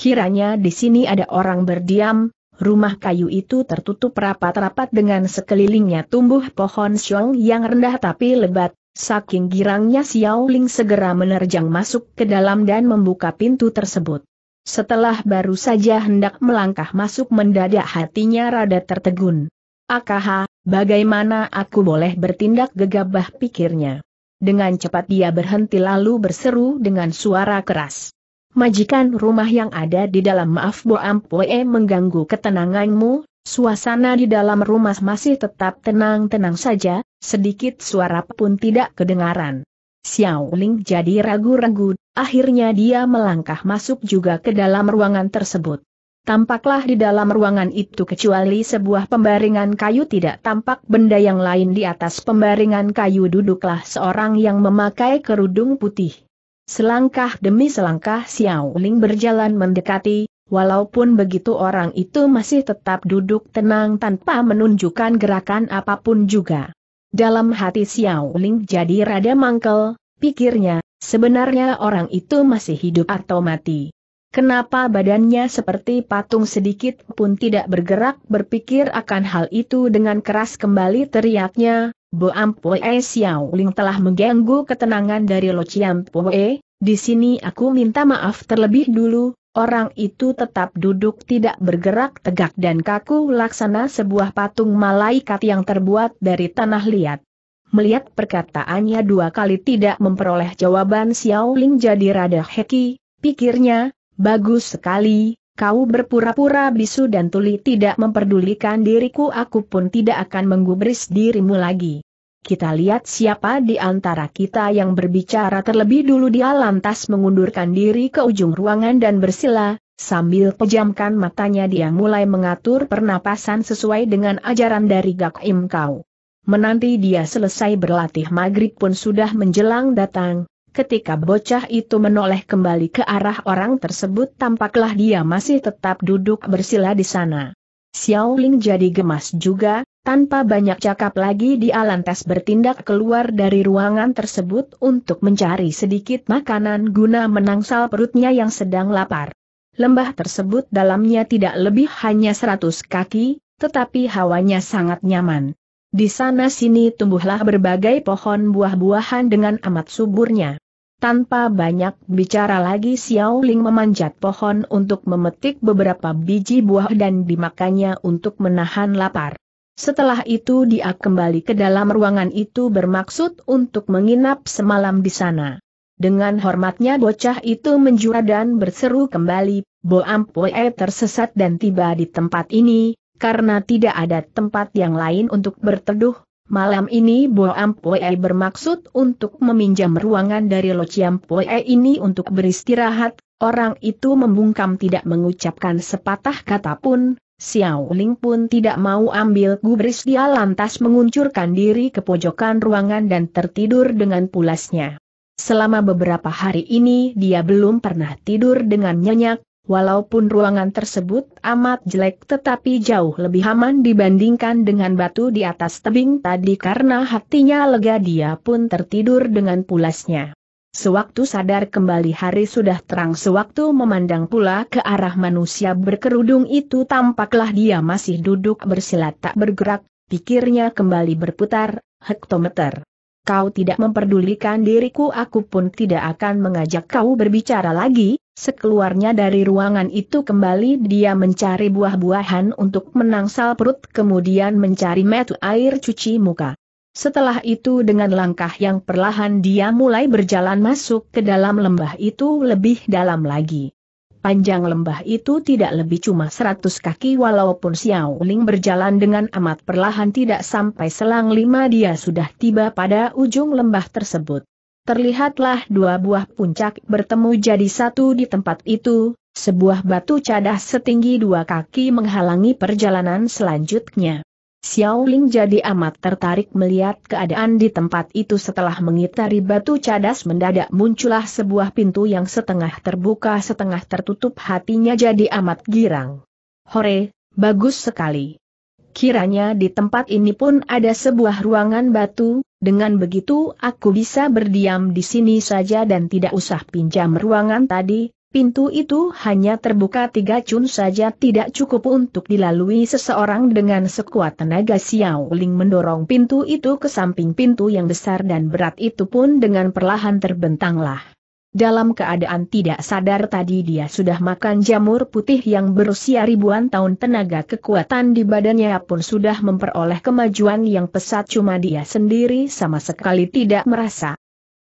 Speaker 1: Kiranya di sini ada orang berdiam, rumah kayu itu tertutup rapat-rapat dengan sekelilingnya tumbuh pohon siong yang rendah tapi lebat, saking girangnya Xiao Ling segera menerjang masuk ke dalam dan membuka pintu tersebut. Setelah baru saja hendak melangkah masuk mendadak hatinya rada tertegun. Akaha, bagaimana aku boleh bertindak gegabah pikirnya. Dengan cepat dia berhenti lalu berseru dengan suara keras majikan rumah yang ada di dalam maaf Bo Ampue mengganggu ketenanganmu, suasana di dalam rumah masih tetap tenang-tenang saja, sedikit suara pun tidak kedengaran. Xiao Ling jadi ragu-ragu, akhirnya dia melangkah masuk juga ke dalam ruangan tersebut. Tampaklah di dalam ruangan itu kecuali sebuah pembaringan kayu tidak tampak benda yang lain di atas pembaringan kayu duduklah seorang yang memakai kerudung putih. Selangkah demi selangkah Xiao Ling berjalan mendekati, walaupun begitu orang itu masih tetap duduk tenang tanpa menunjukkan gerakan apapun juga. Dalam hati Xiao Ling jadi rada mangkel, pikirnya, sebenarnya orang itu masih hidup atau mati. Kenapa badannya seperti patung sedikit pun tidak bergerak berpikir akan hal itu dengan keras kembali teriaknya, Bo Poe Xiao Ling telah mengganggu ketenangan dari Lo Chiam Poe, di sini aku minta maaf terlebih dulu, orang itu tetap duduk tidak bergerak tegak dan kaku laksana sebuah patung malaikat yang terbuat dari tanah liat. Melihat perkataannya dua kali tidak memperoleh jawaban Xiao Ling jadi rada heki, pikirnya, bagus sekali, kau berpura-pura bisu dan tuli tidak memperdulikan diriku aku pun tidak akan menggubris dirimu lagi. Kita lihat siapa di antara kita yang berbicara terlebih dulu dia lantas mengundurkan diri ke ujung ruangan dan bersila, sambil pejamkan matanya dia mulai mengatur pernapasan sesuai dengan ajaran dari Gak Im Kau. Menanti dia selesai berlatih maghrib pun sudah menjelang datang, Ketika bocah itu menoleh kembali ke arah orang tersebut tampaklah dia masih tetap duduk bersila di sana. Xiao Ling jadi gemas juga, tanpa banyak cakap lagi dia lantas bertindak keluar dari ruangan tersebut untuk mencari sedikit makanan guna menangsal perutnya yang sedang lapar. Lembah tersebut dalamnya tidak lebih hanya 100 kaki, tetapi hawanya sangat nyaman. Di sana-sini tumbuhlah berbagai pohon buah-buahan dengan amat suburnya. Tanpa banyak bicara lagi Xiao Ling memanjat pohon untuk memetik beberapa biji buah dan dimakannya untuk menahan lapar. Setelah itu dia kembali ke dalam ruangan itu bermaksud untuk menginap semalam di sana. Dengan hormatnya bocah itu menjura dan berseru kembali, Bo Ampoe tersesat dan tiba di tempat ini, karena tidak ada tempat yang lain untuk berteduh, malam ini Bo Ampue bermaksud untuk meminjam ruangan dari Lo Chiampue ini untuk beristirahat, orang itu membungkam tidak mengucapkan sepatah kata pun, Xiao Ling pun tidak mau ambil gubris dia lantas menguncurkan diri ke pojokan ruangan dan tertidur dengan pulasnya. Selama beberapa hari ini dia belum pernah tidur dengan nyenyak, Walaupun ruangan tersebut amat jelek tetapi jauh lebih aman dibandingkan dengan batu di atas tebing tadi karena hatinya lega dia pun tertidur dengan pulasnya. Sewaktu sadar kembali hari sudah terang sewaktu memandang pula ke arah manusia berkerudung itu tampaklah dia masih duduk bersila tak bergerak, pikirnya kembali berputar, hektometer kau tidak memperdulikan diriku aku pun tidak akan mengajak kau berbicara lagi, sekeluarnya dari ruangan itu kembali dia mencari buah-buahan untuk menangsal perut kemudian mencari metu air cuci muka. Setelah itu dengan langkah yang perlahan dia mulai berjalan masuk ke dalam lembah itu lebih dalam lagi. Panjang lembah itu tidak lebih cuma seratus kaki walaupun Xiao Ling berjalan dengan amat perlahan tidak sampai selang lima dia sudah tiba pada ujung lembah tersebut. Terlihatlah dua buah puncak bertemu jadi satu di tempat itu, sebuah batu cadah setinggi dua kaki menghalangi perjalanan selanjutnya. Xiaoling jadi amat tertarik melihat keadaan di tempat itu setelah mengitari batu cadas mendadak muncullah sebuah pintu yang setengah terbuka setengah tertutup hatinya jadi amat girang. Hore, bagus sekali. Kiranya di tempat ini pun ada sebuah ruangan batu, dengan begitu aku bisa berdiam di sini saja dan tidak usah pinjam ruangan tadi, Pintu itu hanya terbuka tiga cun saja tidak cukup untuk dilalui seseorang dengan sekuat tenaga Xiao Ling mendorong pintu itu ke samping pintu yang besar dan berat itu pun dengan perlahan terbentanglah. Dalam keadaan tidak sadar tadi dia sudah makan jamur putih yang berusia ribuan tahun tenaga kekuatan di badannya pun sudah memperoleh kemajuan yang pesat cuma dia sendiri sama sekali tidak merasa.